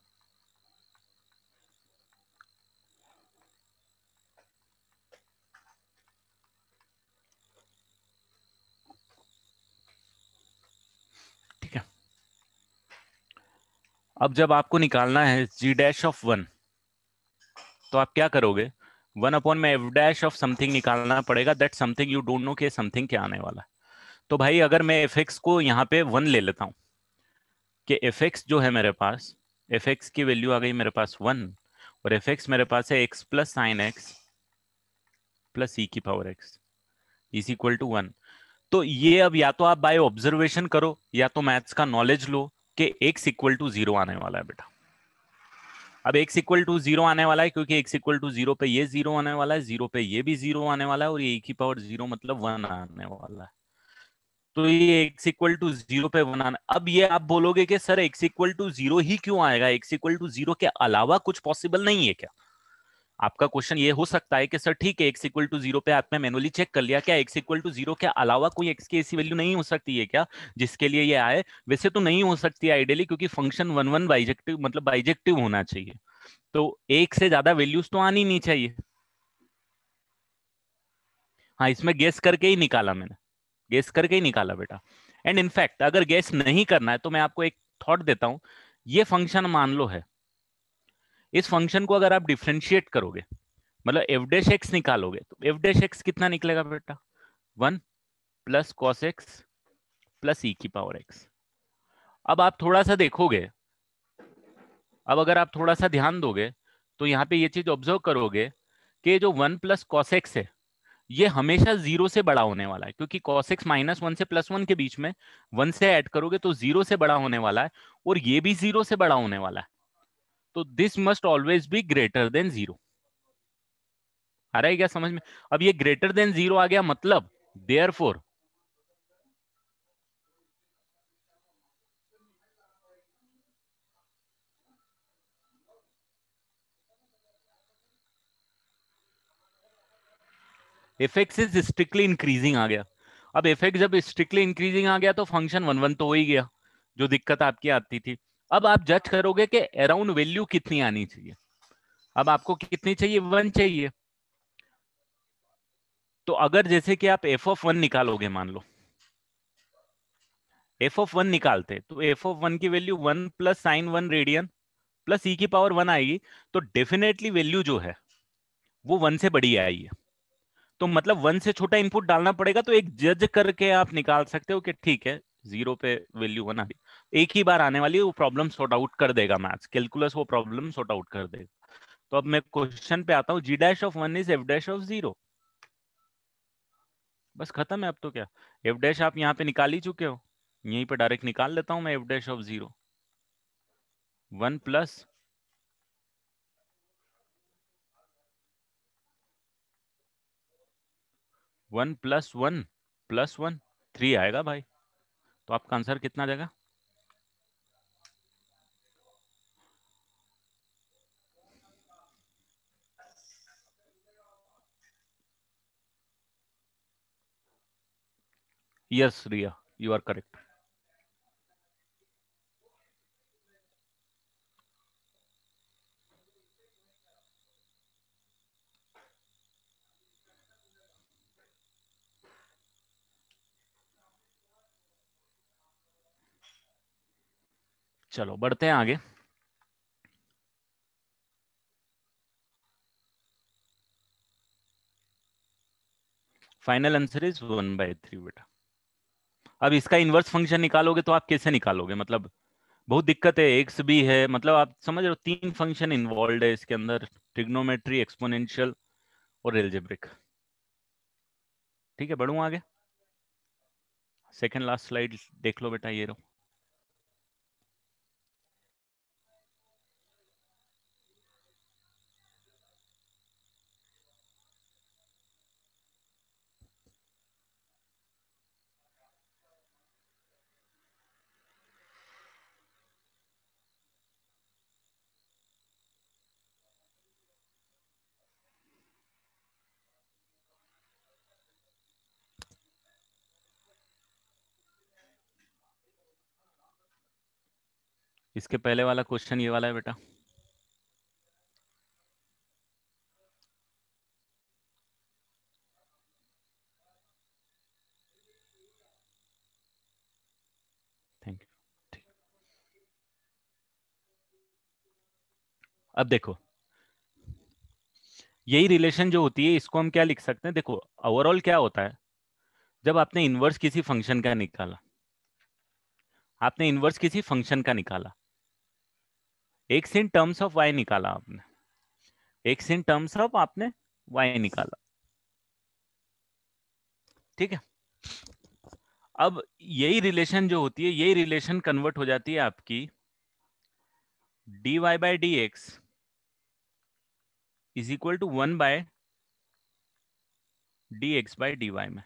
ठीक है अब जब आपको निकालना है जी डैश ऑफ वन तो आप क्या करोगे वन अपॉन में एफ डैश ऑफ समथिंग निकालना पड़ेगा that something you don't know कि समथिंग क्या आने वाला तो भाई अगर मैं एफ एक्स को यहाँ पे वन ले लेता हूँ कि एफ एक्स जो है मेरे पास एफ एक्स की वैल्यू आ गई मेरे पास वन और एफ एक्स मेरे पास है x plus sine x plus e की power x is equal to one तो ये अब या तो आप बाय ऑब्जर्वेशन करो या तो मैथ्स का नॉलेज लो कि एक्स इक्वल टू जीरो आने वाला है बेटा अब एक्स इक्वल टू जीरो आने वाला है क्योंकि एक्स इक्वल टू जीरो पे ये जीरो आने वाला है जीरो पे ये भी जीरो आने वाला है और ये की ही पावर जीरो मतलब वन आने वाला है तो ये एक्स इक्वल टू जीरो पे वन आना अब ये आप बोलोगे कि sir x equal to zero ही क्यों आएगा एक्स इक्वल टू जीरो के अलावा कुछ पॉसिबल नहीं है क्या आपका क्वेश्चन ये हो सकता है कि सर ठीक है एक्स इक्वल टू जीरो पे आपने मैनुअली चेक कर लिया क्या एक्स इक्वल टू जीरो के अलावा कोई एक्स की ऐसी वैल्यू नहीं हो सकती है क्या जिसके लिए ये आए वैसे तो नहीं हो सकती है आइडियली क्योंकि फंक्शन वन वन बाइजेक्टिव मतलब बाइजेक्टिव होना चाहिए तो एक से ज्यादा वैल्यूज तो आनी नहीं चाहिए हाँ इसमें गेस करके ही निकाला मैंने गेस करके ही निकाला बेटा एंड इनफैक्ट अगर गेस नहीं करना है तो मैं आपको एक थॉट देता हूं ये फंक्शन मान लो है इस फंक्शन को अगर आप डिफ्रेंशिएट करोगे मतलब एफ डेश एक्स निकालोगे तो एफ डेश एक्स कितना निकलेगा बेटा one plus cos x plus e की पावर एक्स अब आप थोड़ा सा देखोगे अब अगर आप थोड़ा सा ध्यान दोगे तो यहाँ पे ये चीज ऑब्जर्व करोगे कि जो वन प्लस एक्स है ये हमेशा जीरो से बड़ा होने वाला है क्योंकि एक्स माइनस वन से प्लस वन के बीच में वन से ऐड करोगे तो जीरो से बड़ा होने वाला है और ये भी जीरो से बड़ा होने वाला है तो this must always be greater than zero आ रहा है क्या समझ में अब ये ग्रेटर देन जीरो आ गया मतलब therefore effect is strictly increasing आ गया अब इफेक्ट जब स्ट्रिक्टली इंक्रीजिंग आ गया तो फंक्शन वन वन तो हो ही गया जो दिक्कत आपकी आती थी अब आप जज करोगे कि अराउंड वैल्यू कितनी आनी चाहिए अब आपको कितनी चाहिए वन चाहिए तो अगर जैसे कि आप एफ ऑफ वन निकालोगे मान लो एफ ऑफ वन निकालते तो एफ ऑफ वन की value one plus sine one radian plus e की पावर वन आएगी तो डेफिनेटली वैल्यू जो है वो वन से बड़ी आई है तो मतलब वन से छोटा इनपुट डालना पड़ेगा तो एक जज करके आप निकाल सकते हो कि ठीक है जीरो पे वैल्यू बना होना एक ही बार आने वाली है वो प्रॉब्लम सॉर्ट आउट कर देगा मैथ्स कैलकुलस वो प्रॉब्लम सॉर्ट आउट कर देगा तो अब मैं क्वेश्चन पे आता हूँ g dash of one is f dash of zero बस खत्म है अब तो क्या एफ डैश आप यहाँ पे निकाल ही चुके हो यहीं पे डायरेक्ट निकाल लेता हूं मैं f dash of zero one plus one plus one plus one three आएगा भाई तो आपका आंसर कितना जाएगा yes Riya you are correct चलो बढ़ते हैं आगे final answer is one by three बेटा अब इसका इन्वर्स फंक्शन निकालोगे तो आप कैसे निकालोगे मतलब बहुत दिक्कत है एक्स भी है मतलब आप समझ रहे हो तीन फंक्शन इन्वॉल्व है इसके अंदर ट्रिग्नोमेट्री एक्सपोनेंशियल और एल्जेब्रिक ठीक है बढ़ू आगे सेकेंड लास्ट स्लाइड देख लो बेटा ये रहो इसके पहले वाला क्वेश्चन ये वाला है बेटा थैंक यू अब देखो यही रिलेशन जो होती है इसको हम क्या लिख सकते हैं देखो ओवरऑल क्या होता है जब आपने इन्वर्स किसी फंक्शन का निकाला आपने इन्वर्स किसी फंक्शन का निकाला x in terms of y निकाला आपने एक्स इन टर्म्स ऑफ आपने वाई निकाला ठीक है अब यही रिलेशन जो होती है यही रिलेशन कन्वर्ट हो जाती है आपकी d y by d x is equal to one by d x by d y में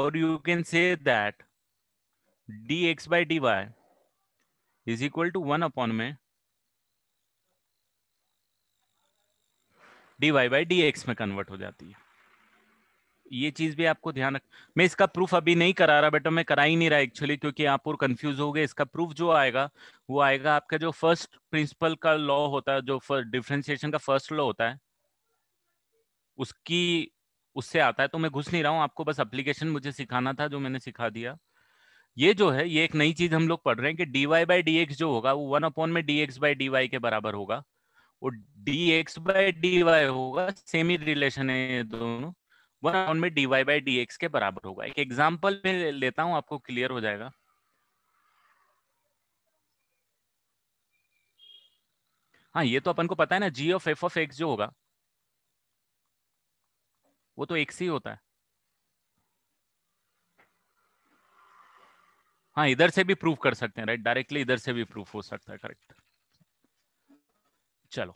और you can say that d x by d y is equal to one upon में d y by d x में convert हो जाती है ये चीज भी आपको ध्यान रख मैं इसका प्रूफ अभी नहीं करा रहा बेटा मैं करा ही नहीं रहा एक्चुअली क्योंकि आप और कंफ्यूज हो गए इसका प्रूफ जो आएगा वो आएगा आपका जो फर्स्ट प्रिंसिपल का लॉ होता है जो डिफ्रेंसिएशन का फर्स्ट लॉ होता है उसकी उससे आता है तो मैं घुस नहीं रहा हूँ आपको बस अप्लीकेशन मुझे सिखाना था जो मैंने सिखा दिया ये जो है ये एक नई चीज हम लोग पढ़ रहे हैं कि d y by d x जो होगा वो वन अपॉन में d x by d y के बराबर होगा वो d x by d y होगा सेम ही रिलेशन है ये दोनों वन राउंड में d y by d x के बराबर होगा एक एग्जाम्पल में लेता हूँ आपको क्लियर हो जाएगा हाँ ये तो अपन को पता है ना g of f of x जो होगा वो तो एक्स ही होता है हाँ इधर से भी प्रूफ कर सकते हैं राइट डायरेक्टली इधर से भी प्रूफ हो सकता है करेक्ट चलो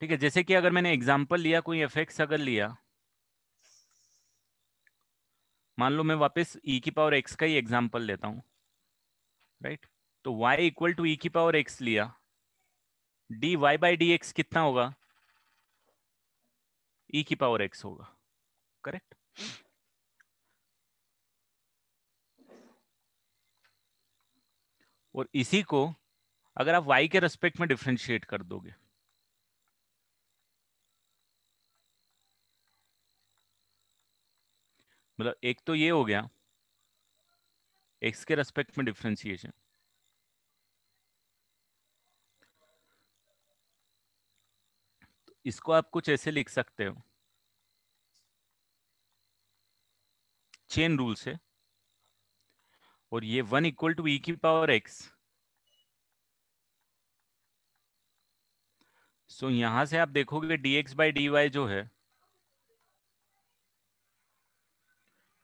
ठीक है जैसे कि अगर मैंने एग्जाम्पल लिया कोई एफेक्ट अगर लिया मान लो मैं वापस ई e की पावर एक्स का ही एग्जाम्पल लेता हूं राइट तो y इक्वल टू ई की पावर एक्स लिया d y by d x कितना होगा ई e की पावर एक्स होगा करेक्ट और इसी को अगर आप y के रेस्पेक्ट में डिफ्रेंशिएट कर दोगे मतलब एक तो ये हो गया x के रेस्पेक्ट में डिफ्रेंशिएशन तो इसको आप कुछ ऐसे लिख सकते हो चेन रूल से और ये वन इक्वल टू ई की पावर एक्स सो so, यहां से आप देखोगे dx बाई डी वाई जो है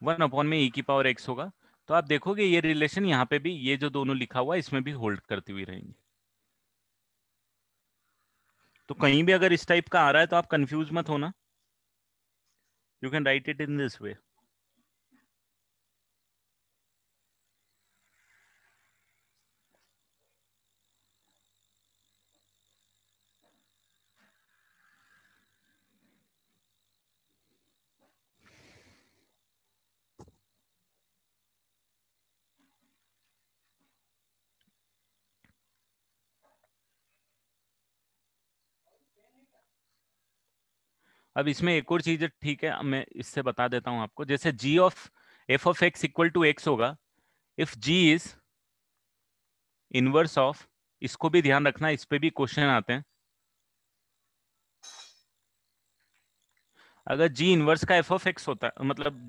वन अपॉन में e की पावर x होगा तो आप देखोगे ये रिलेशन यहां पे भी ये जो दोनों लिखा हुआ है इसमें भी होल्ड करती हुई रहेंगे तो कहीं भी अगर इस टाइप का आ रहा है तो आप कंफ्यूज मत होना you can write it in this way अब इसमें एक और चीज ठीक है मैं इससे बता देता हूं आपको जैसे g of f of x equal to x होगा if g is inverse of इसको भी ध्यान रखना इस पे भी क्वेश्चन आते हैं अगर जी इनवर्स का एफ ऑफ एक्स होता है मतलब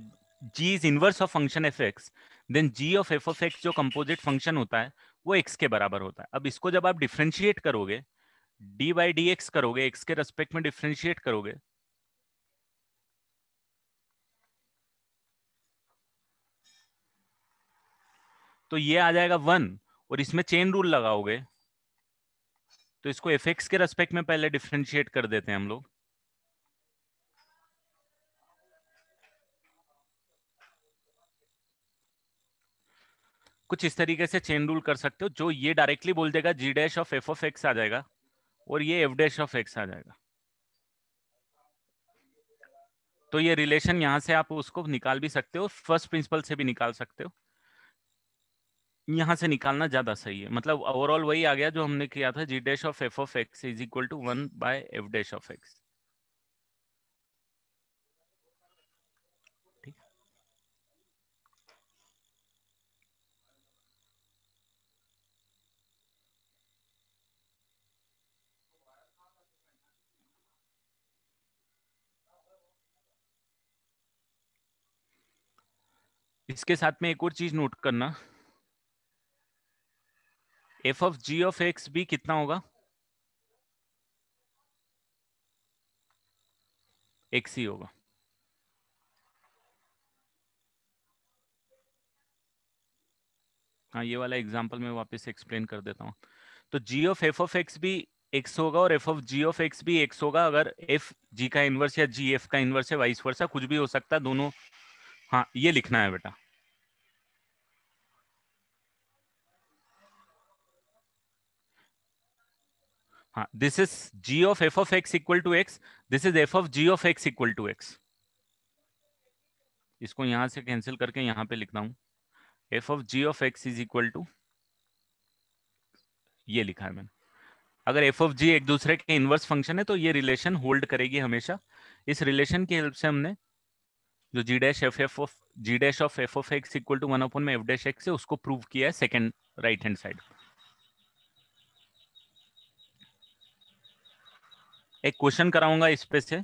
g is inverse of function f x then g of f of x जो कंपोजिट फंक्शन होता है वो एक्स के बराबर होता है अब इसको जब आप डिफ्रेंशिएट करोगे डी बाई डी एक्स करोगे एक्स के रेस्पेक्ट में डिफ्रेंशिएट करोगे तो ये आ जाएगा वन और इसमें चेन रूल लगाओगे तो इसको एफ के रेस्पेक्ट में पहले डिफ्रेंशिएट कर देते हैं हम लोग कुछ इस तरीके से चेन रूल कर सकते हो जो ये डायरेक्टली बोल देगा g dash of f of x आ जाएगा और ये एफ डैश ऑफ एक्स आ जाएगा तो ये रिलेशन यहां से आप उसको निकाल भी सकते हो फर्स्ट प्रिंसिपल से भी निकाल सकते हो यहाँ से निकालना ज्यादा सही है मतलब ओवरऑल वही आ गया जो हमने किया था g dash of f of x is equal to one by f dash of x इसके साथ में एक और चीज नोट करना f of g of x भी कितना होगा एक्स ही होगा हाँ ये वाला एग्जांपल मैं वापस एक्सप्लेन कर देता हूँ तो g of f of x भी एक्स होगा और f of g of x भी एक्स होगा अगर एफ जी का इन्वर्स या जी एफ का इन्वर्स है वाइस वर्सा कुछ भी हो सकता है दोनों हाँ ये लिखना है बेटा this is g of f of x equal to x this is f of g of x equal to x इसको यहां से कैंसिल करके यहां पे लिखता हूं f of g of x is equal to ये लिखा है मैंने अगर एफ ऑफ जी एक दूसरे के इनवर्स फंक्शन है तो ये रिलेशन होल्ड करेगी हमेशा इस रिलेशन की हेल्प से हमने जो g dash f f of g dash of f of x equal to one upon में एफ डैश एक्स है उसको प्रूव किया है सेकेंड राइट हैंड साइड एक क्वेश्चन कराऊंगा इस पे से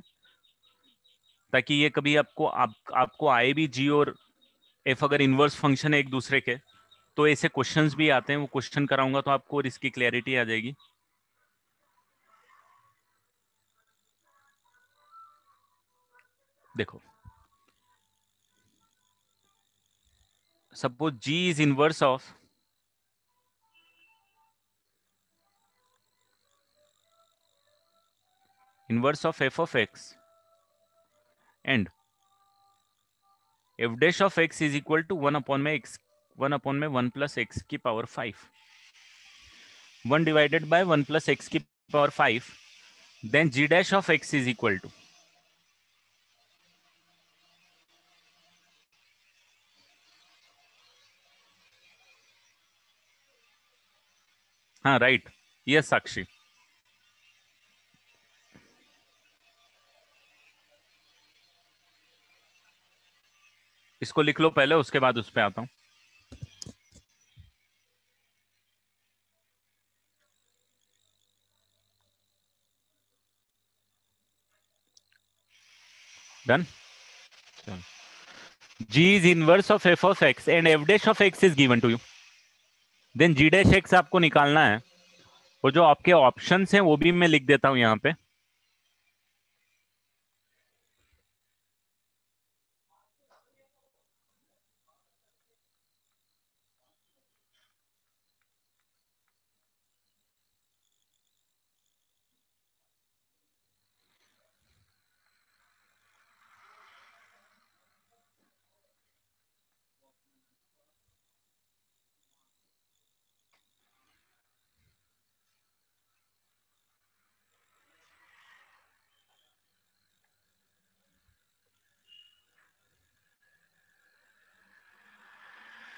ताकि ये कभी आपको आप आपको आए भी जी और एफ अगर इनवर्स फंक्शन है एक दूसरे के तो ऐसे क्वेश्चंस भी आते हैं वो क्वेश्चन कराऊंगा तो आपको और इसकी क्लैरिटी आ जाएगी देखो suppose g is inverse of inverse of f of x and f dash of x is equal to 1 upon my x 1 upon my 1 plus x ki power 5 1 divided by 1 plus x ki power 5 then g dash of x is equal to हाँ right yes Sakshi इसको लिख लो पहले उसके बाद उस पर आता हूं done g is inverse of f of x and f dash of x is given to you then g dash x आपको निकालना है और जो आपके ऑप्शंस हैं वो भी मैं लिख देता हूं यहां पे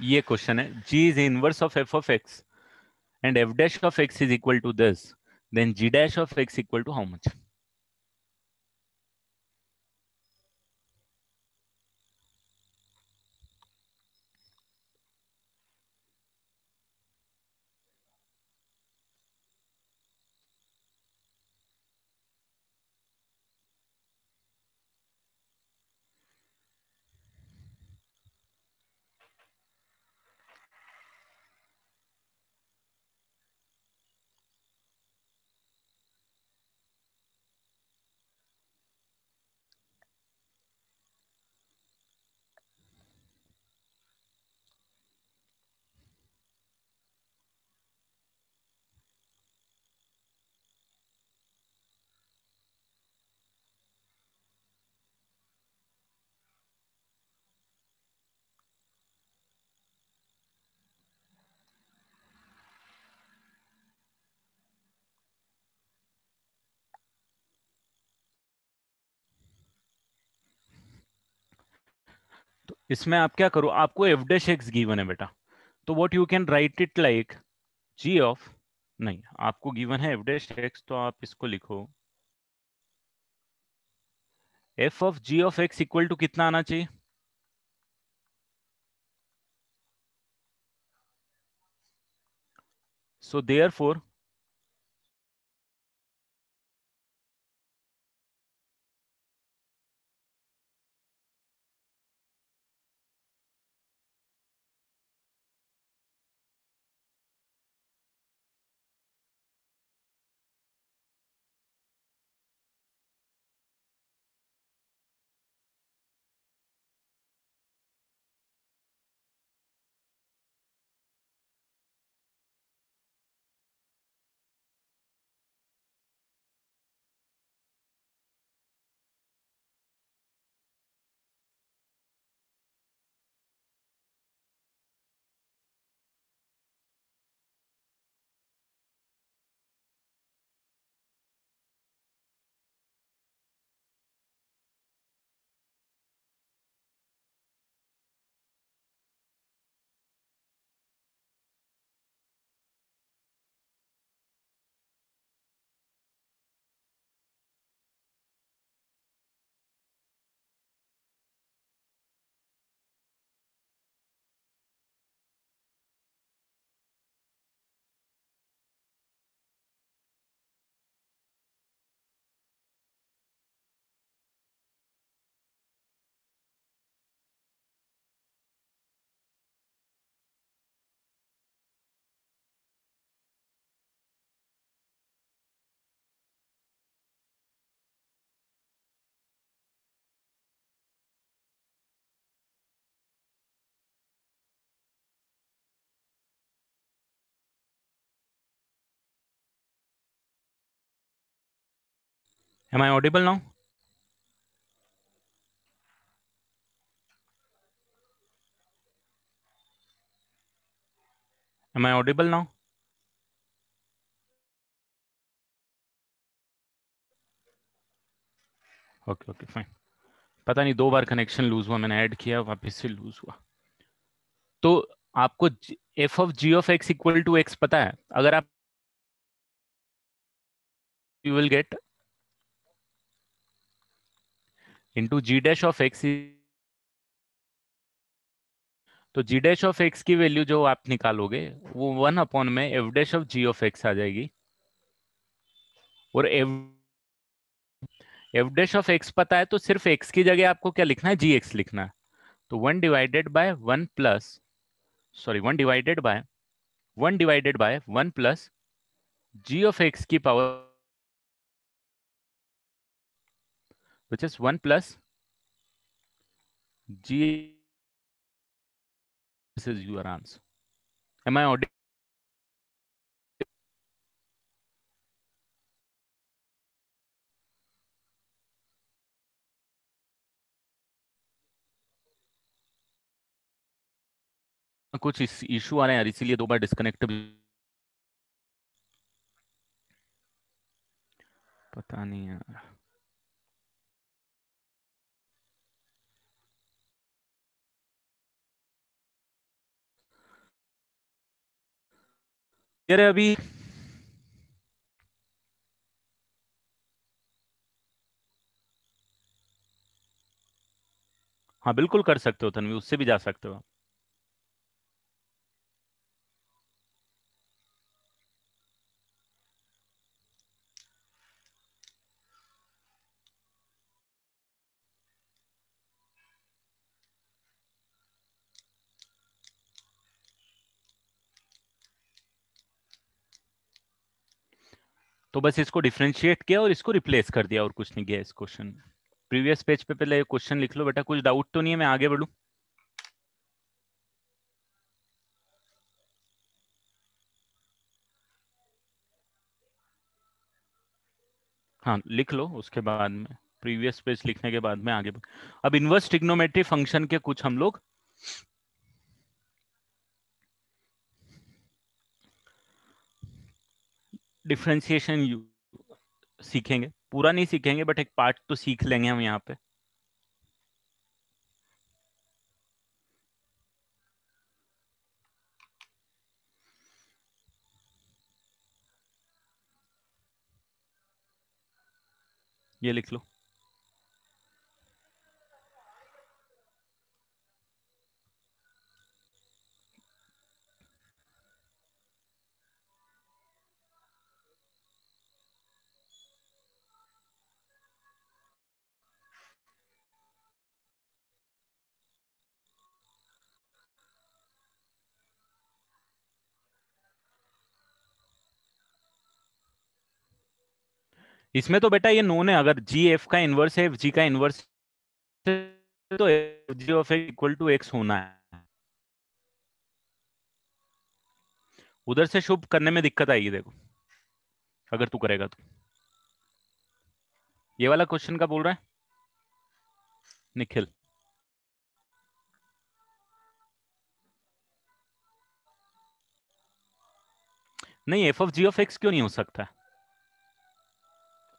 ये क्वेश्चन है g is inverse of f of x and f dash of x is equal to this then g dash of x equal to how much इसमें आप क्या करो आपको एफ डैश एक्स गिवन है बेटा तो what you can write it like g of नहीं आपको गिवन है एफ डैश एक्स तो आप इसको लिखो f of g of x equal to कितना आना चाहिए so therefore Am I audible now? Am I audible now? Okay okay fine पता नहीं दो बार कनेक्शन लूज हुआ मैंने ऐड किया वापस से लूज हुआ तो आपको f of g of x equal to x पता है अगर आप you will get into g dash of x तो जी डैश ऑफ एक्स की वैल्यू जो आप निकालोगे वो वन अपॉन में f dash of g of x आ जाएगी और f f dash of x पता है तो सिर्फ एक्स की जगह आपको क्या लिखना है जी एक्स लिखना है तो one divided by one plus sorry one divided by one divided by one plus g of x की power which is 1 plus G. This is your answer. Am I audible? कुछ इशू आ रहे हैं इसीलिए दो बार डिस्कनेक्ट पता नहीं यार क्लियर है अभी हाँ बिल्कुल कर सकते हो तनवी उससे भी जा सकते हो तो बस इसको डिफ्रेंशिएट किया और इसको रिप्लेस कर दिया और कुछ नहीं किया इस क्वेश्चन प्रीवियस पेज पे पहले क्वेश्चन लिख लो बेटा कुछ डाउट तो नहीं है मैं आगे बढ़ू हाँ लिख लो उसके बाद में प्रीवियस पेज लिखने के बाद में आगे अब इनवर्स टिग्नोमेट्री फंक्शन के कुछ हम लोग डिफ्रेंसिएशन सीखेंगे पूरा नहीं सीखेंगे बट एक पार्ट तो सीख लेंगे हम यहाँ पे ये लिख लो इसमें तो बेटा ये नोन है अगर जी एफ का इनवर्स है एफ जी का इनवर्स तो f g of x equal to x होना है उधर से शुभ करने में दिक्कत आएगी देखो अगर तू करेगा तो ये वाला क्वेश्चन का बोल रहा है निखिल नहीं f of g of x क्यों नहीं हो सकता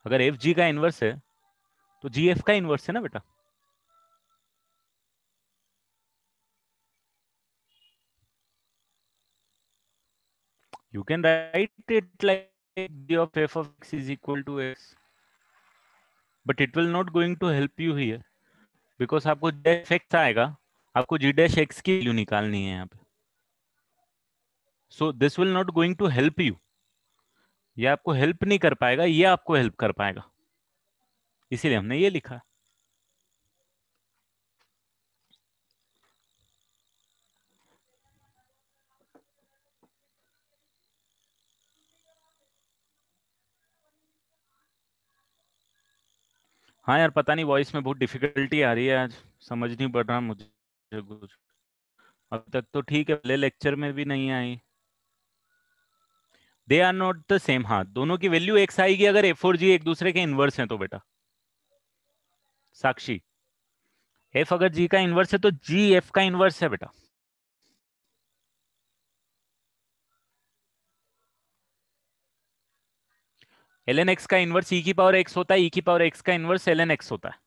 अगर एफ जी का इन्वर्स है तो जी एफ का इन्वर्स है ना बेटा you can write it like d of f of x is equal to x but it will not going to help you here because आपको डेफ आएगा आपको जी डैश एक्स की वैल्यू निकालनी है यहाँ पे so this will not going to help you ये आपको हेल्प नहीं कर पाएगा ये आपको हेल्प कर पाएगा इसीलिए हमने ये लिखा हाँ यार पता नहीं वॉइस में बहुत डिफिकल्टी आ रही है आज समझ नहीं पड़ रहा मुझे कुछ अब तक तो ठीक है पहले लेक्चर में भी नहीं आई they are not the same हाँ दोनों की वैल्यू एक्स आएगी अगर एफ और जी एक दूसरे के इन्वर्स हैं तो बेटा साक्षी एफ अगर जी का इन्वर्स है तो जी एफ का इन्वर्स है बेटा एल एन एक्स का इन्वर्स ई e की पावर एक्स होता है ई e की पावर एक्स का इन्वर्स एल एन एक्स होता है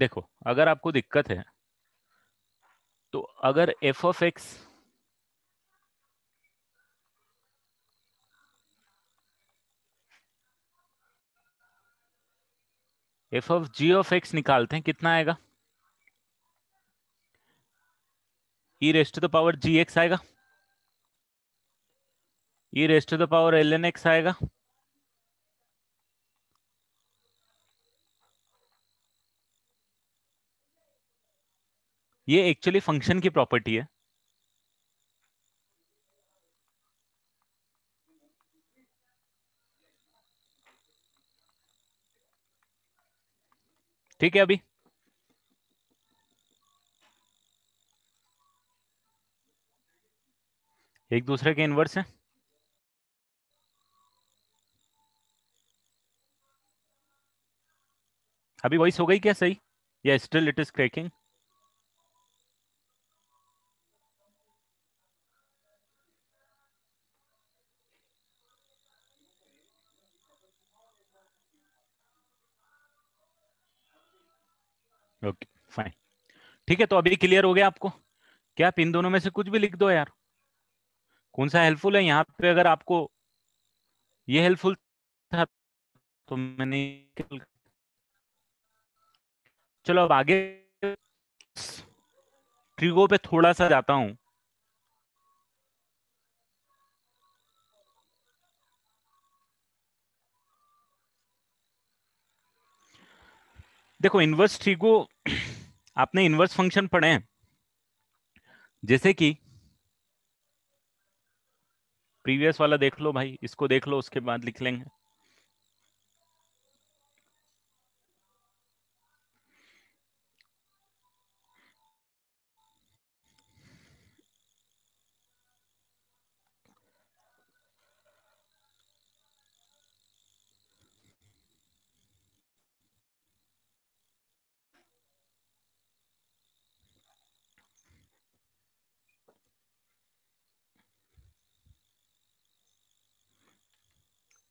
देखो अगर आपको दिक्कत है तो अगर f of x f of g of x निकालते हैं कितना आएगा e raised to the power g x आएगा e raised to the power l n x आएगा ये एक्चुअली फंक्शन की प्रॉपर्टी है ठीक है अभी एक दूसरे के इन्वर्स है अभी वॉइस हो गई क्या सही या still it is cracking fine ठीक है तो अभी क्लियर हो गया आपको क्या आप इन दोनों में से कुछ भी लिख दो यार कौन सा हेल्पफुल है यहाँ पे अगर आपको ये हेल्पफुल था तो मैंने चलो अब आगे ट्रिगो पे थोड़ा सा जाता हूं देखो इनवर्स ट्रिगो आपने इनवर्स फंक्शन पढ़े हैं जैसे कि प्रीवियस वाला देख लो भाई इसको देख लो उसके बाद लिख लेंगे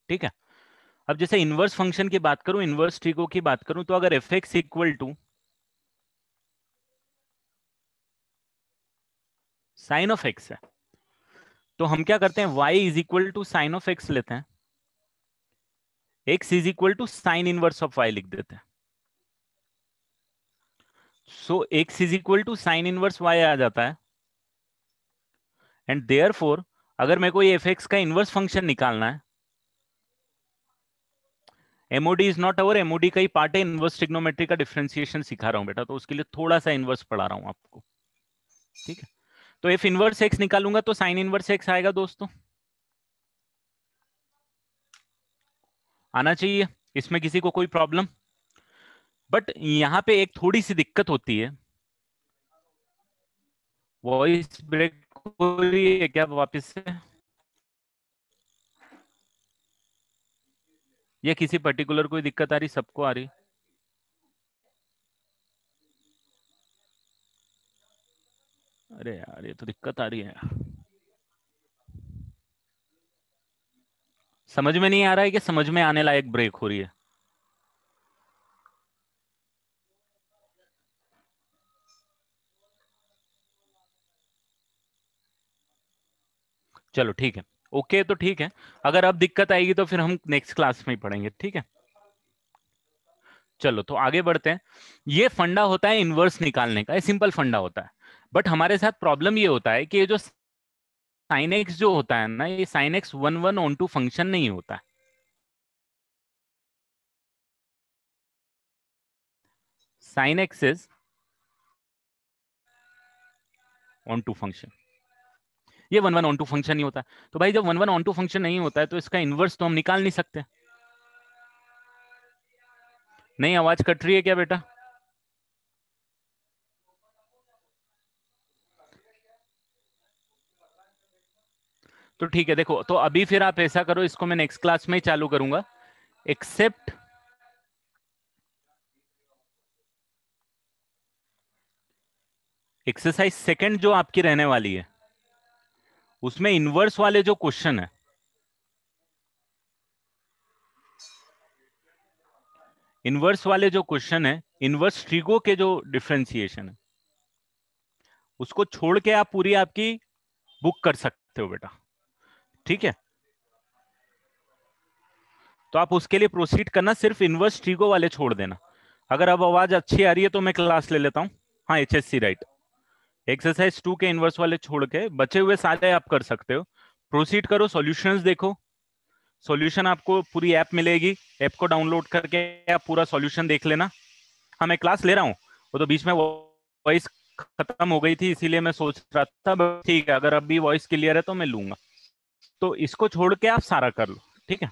ठीक है अब जैसे इनवर्स फंक्शन की बात करूं इनवर्स ट्रिको की बात करूं तो अगर f x equal to sine of x है तो हम क्या करते हैं y is equal to sine of x लेते हैं x is equal to sine inverse of y लिख देते हैं so x is equal to sine inverse y आ जाता है एंड देयर अगर मेरे को ये एफ एक्स का इनवर्स फंक्शन निकालना है MOD is not our MOD का ही पार्ट है इनवर्स टिग्नोमेट्री का डिफ्रेंसिएशन सिखा रहा हूँ बेटा तो उसके लिए थोड़ा सा इनवर्स पढ़ा रहा हूँ आपको ठीक है तो इफ इनवर्स एक्स निकालूंगा तो साइन इनवर्स एक्स आएगा दोस्तों आना चाहिए इसमें किसी को कोई प्रॉब्लम बट यहां पे एक थोड़ी सी दिक्कत होती है वॉइस ब्रेक हो रही है क्या वापस से या किसी पर्टिकुलर कोई दिक्कत आ रही सबको आ रही अरे यार ये तो दिक्कत आ रही है समझ में नहीं आ रहा है कि समझ में आने लायक ब्रेक हो रही है चलो ठीक है ओके okay, तो ठीक है अगर अब दिक्कत आएगी तो फिर हम नेक्स्ट क्लास में ही पढ़ेंगे ठीक है चलो तो आगे बढ़ते हैं ये फंडा होता है इनवर्स निकालने का ये सिंपल फंडा होता है बट हमारे साथ प्रॉब्लम ये होता है कि ये जो साइन एक्स जो होता है ना ये sine x one one onto function नहीं होता है sine x is onto function ये one one onto function नहीं होता तो भाई जब one one onto function नहीं होता है तो इसका इन्वर्स तो हम निकाल नहीं सकते नहीं आवाज कट रही है क्या बेटा तो ठीक है देखो तो अभी फिर आप ऐसा करो इसको मैं नेक्स्ट क्लास में ही चालू करूंगा एक्सेप्ट एक्सरसाइज सेकंड जो आपकी रहने वाली है उसमें इनवर्स वाले जो क्वेश्चन है इनवर्स वाले जो क्वेश्चन है इनवर्स ट्रिगो के जो डिफ्रेंसिएशन है उसको छोड़ के आप पूरी आपकी बुक कर सकते हो बेटा ठीक है तो आप उसके लिए प्रोसीड करना सिर्फ इनवर्स ट्रीगो वाले छोड़ देना अगर अब आवाज अच्छी आ रही है तो मैं क्लास ले लेता हूं हाँ H S C write exercise two के इनवर्स वाले छोड़ के बचे हुए सारे आप कर सकते हो प्रोसीड करो सोल्यूशन देखो सोल्यूशन आपको पूरी ऐप मिलेगी ऐप को डाउनलोड करके आप पूरा सोल्यूशन देख लेना हाँ मैं क्लास ले रहा हूँ वो तो बीच में वॉइस खत्म हो गई थी इसीलिए मैं सोच रहा था ठीक है अगर अभी वॉइस क्लियर है तो मैं लूंगा तो इसको छोड़ के आप सारा कर लो ठीक है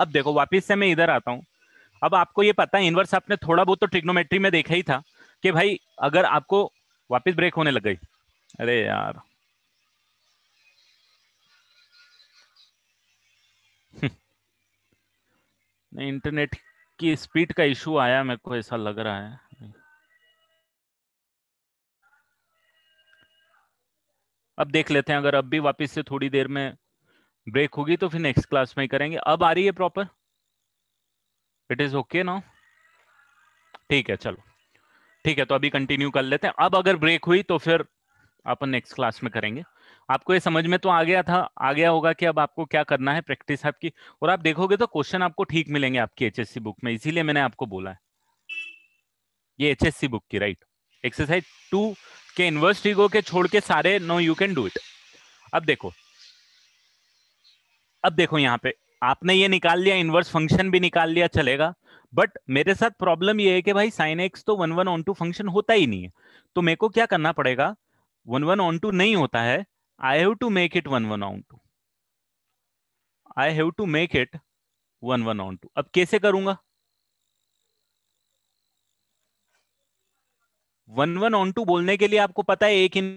अब देखो वापिस से मैं इधर आता हूँ अब आपको ये पता है इनवर्स आपने थोड़ा बहुत तो ट्रिग्नोमेट्री में देखा ही था कि भाई अगर आपको वापिस ब्रेक होने लग गई अरे यार *laughs* नहीं इंटरनेट की स्पीड का इशू आया मेरे को ऐसा लग रहा है अब देख लेते हैं अगर अब भी वापिस से थोड़ी देर में ब्रेक होगी तो फिर नेक्स्ट क्लास में ही करेंगे अब आ रही है प्रॉपर इट इज ओके ना ठीक है चलो ठीक है तो अभी कंटिन्यू कर लेते हैं अब अगर ब्रेक हुई तो फिर अपन नेक्स्ट क्लास में करेंगे आपको ये समझ में तो आ गया था आ गया होगा कि अब आपको क्या करना है प्रैक्टिस आपकी और आप देखोगे तो क्वेश्चन आपको ठीक मिलेंगे आपकी एचएससी बुक में इसीलिए मैंने आपको बोला है ये एचएससी बुक की राइट एक्सरसाइज टू के इन्वर्स ट्रिगो के छोड़ के सारे no you can do it अब देखो अब देखो यहाँ पे आपने ये निकाल लिया इनवर्स फंक्शन भी निकाल लिया चलेगा बट मेरे साथ प्रॉब्लम ये है कि भाई साइन एक्स तो one one onto function होता ही नहीं है तो मेरे को क्या करना पड़ेगा वन वन ऑन टू नहीं होता है I have to make it one one onto I have to make it one one onto अब कैसे करूंगा वन वन ऑन टू बोलने के लिए आपको पता है एक इन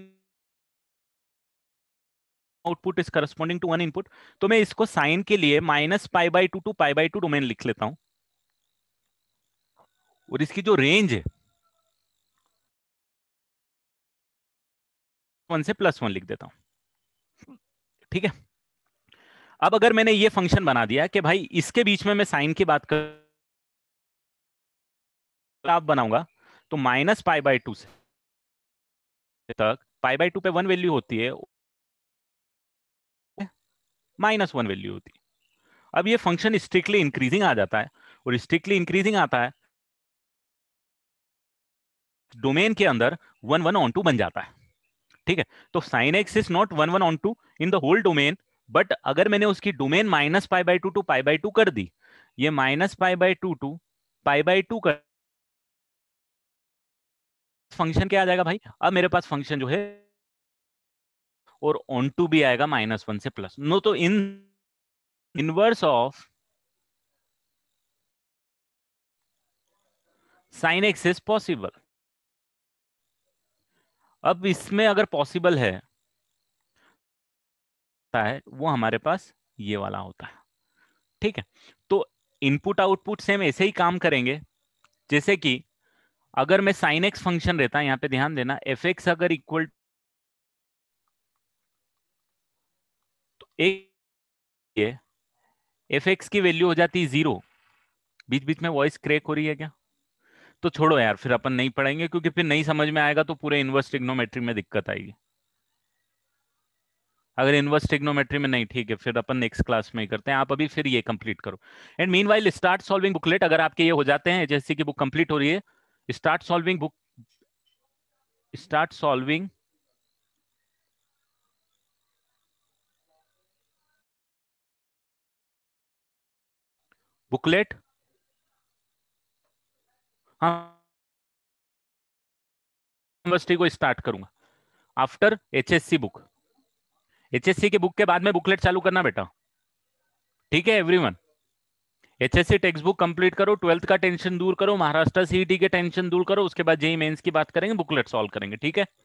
output is corresponding to one input तो मैं इसको साइन के लिए minus pi by two to pi by two domain लिख लेता हूं और इसकी जो रेंज है वन से प्लस वन लिख देता हूं ठीक है अब अगर मैंने ये फंक्शन बना दिया कि भाई इसके बीच में मैं साइन की बात कर आप बनाऊंगा तो माइनस पाई बाई टू से तक पाई बाई टू पे वन वैल्यू होती है माइनस वन वैल्यू होती है अब ये फंक्शन स्ट्रिक्टली इंक्रीजिंग आ जाता है और स्ट्रिक्टली इंक्रीजिंग आता है डोमेन के अंदर वन वन ऑन टू बन जाता है ठीक है तो sine x is not one one onto in the whole domain but अगर मैंने उसकी domain minus five by two to pi by two कर दी ये minus pi by two to pi by two कर फंक्शन क्या आ जाएगा भाई अब मेरे पास फंक्शन जो है और ऑन टू भी आएगा माइनस वन से प्लस नो तो in inverse of sine x is possible अब इसमें अगर पॉसिबल है है वो हमारे पास ये वाला होता है ठीक है तो इनपुट आउटपुट सेम ऐसे ही काम करेंगे जैसे कि अगर मैं साइन एक्स फंक्शन रहता है यहां पे ध्यान देना एफ एक्स अगर इक्वल तो एक एफ एक्स की वैल्यू हो जाती है जीरो बीच बीच में वॉइस क्रेक हो रही है क्या तो छोड़ो यार फिर अपन नहीं पढ़ेंगे क्योंकि फिर नहीं समझ में आएगा तो पूरे इन्वर्स टिग्नोमेट्री में दिक्कत आएगी अगर इन्वर्स टिग्नोमेट्री में नहीं ठीक है फिर अपन नेक्स्ट क्लास में ही करते हैं आप अभी फिर ये कंप्लीट करो and meanwhile start solving booklet अगर आपके ये हो जाते हैं जैसे कि बुक कंप्लीट हो रही है start solving book start solving booklet university हाँ। को स्टार्ट करूंगा आफ्टर एचएससी बुक एचएससी के बुक के बाद में बुकलेट चालू करना बेटा ठीक है everyone HSC textbook complete करो ट्वेल्थ का टेंशन दूर करो महाराष्ट्र सीईटी e के टेंशन दूर करो उसके बाद जेई मेंस e की बात करेंगे बुकलेट सॉल्व करेंगे ठीक है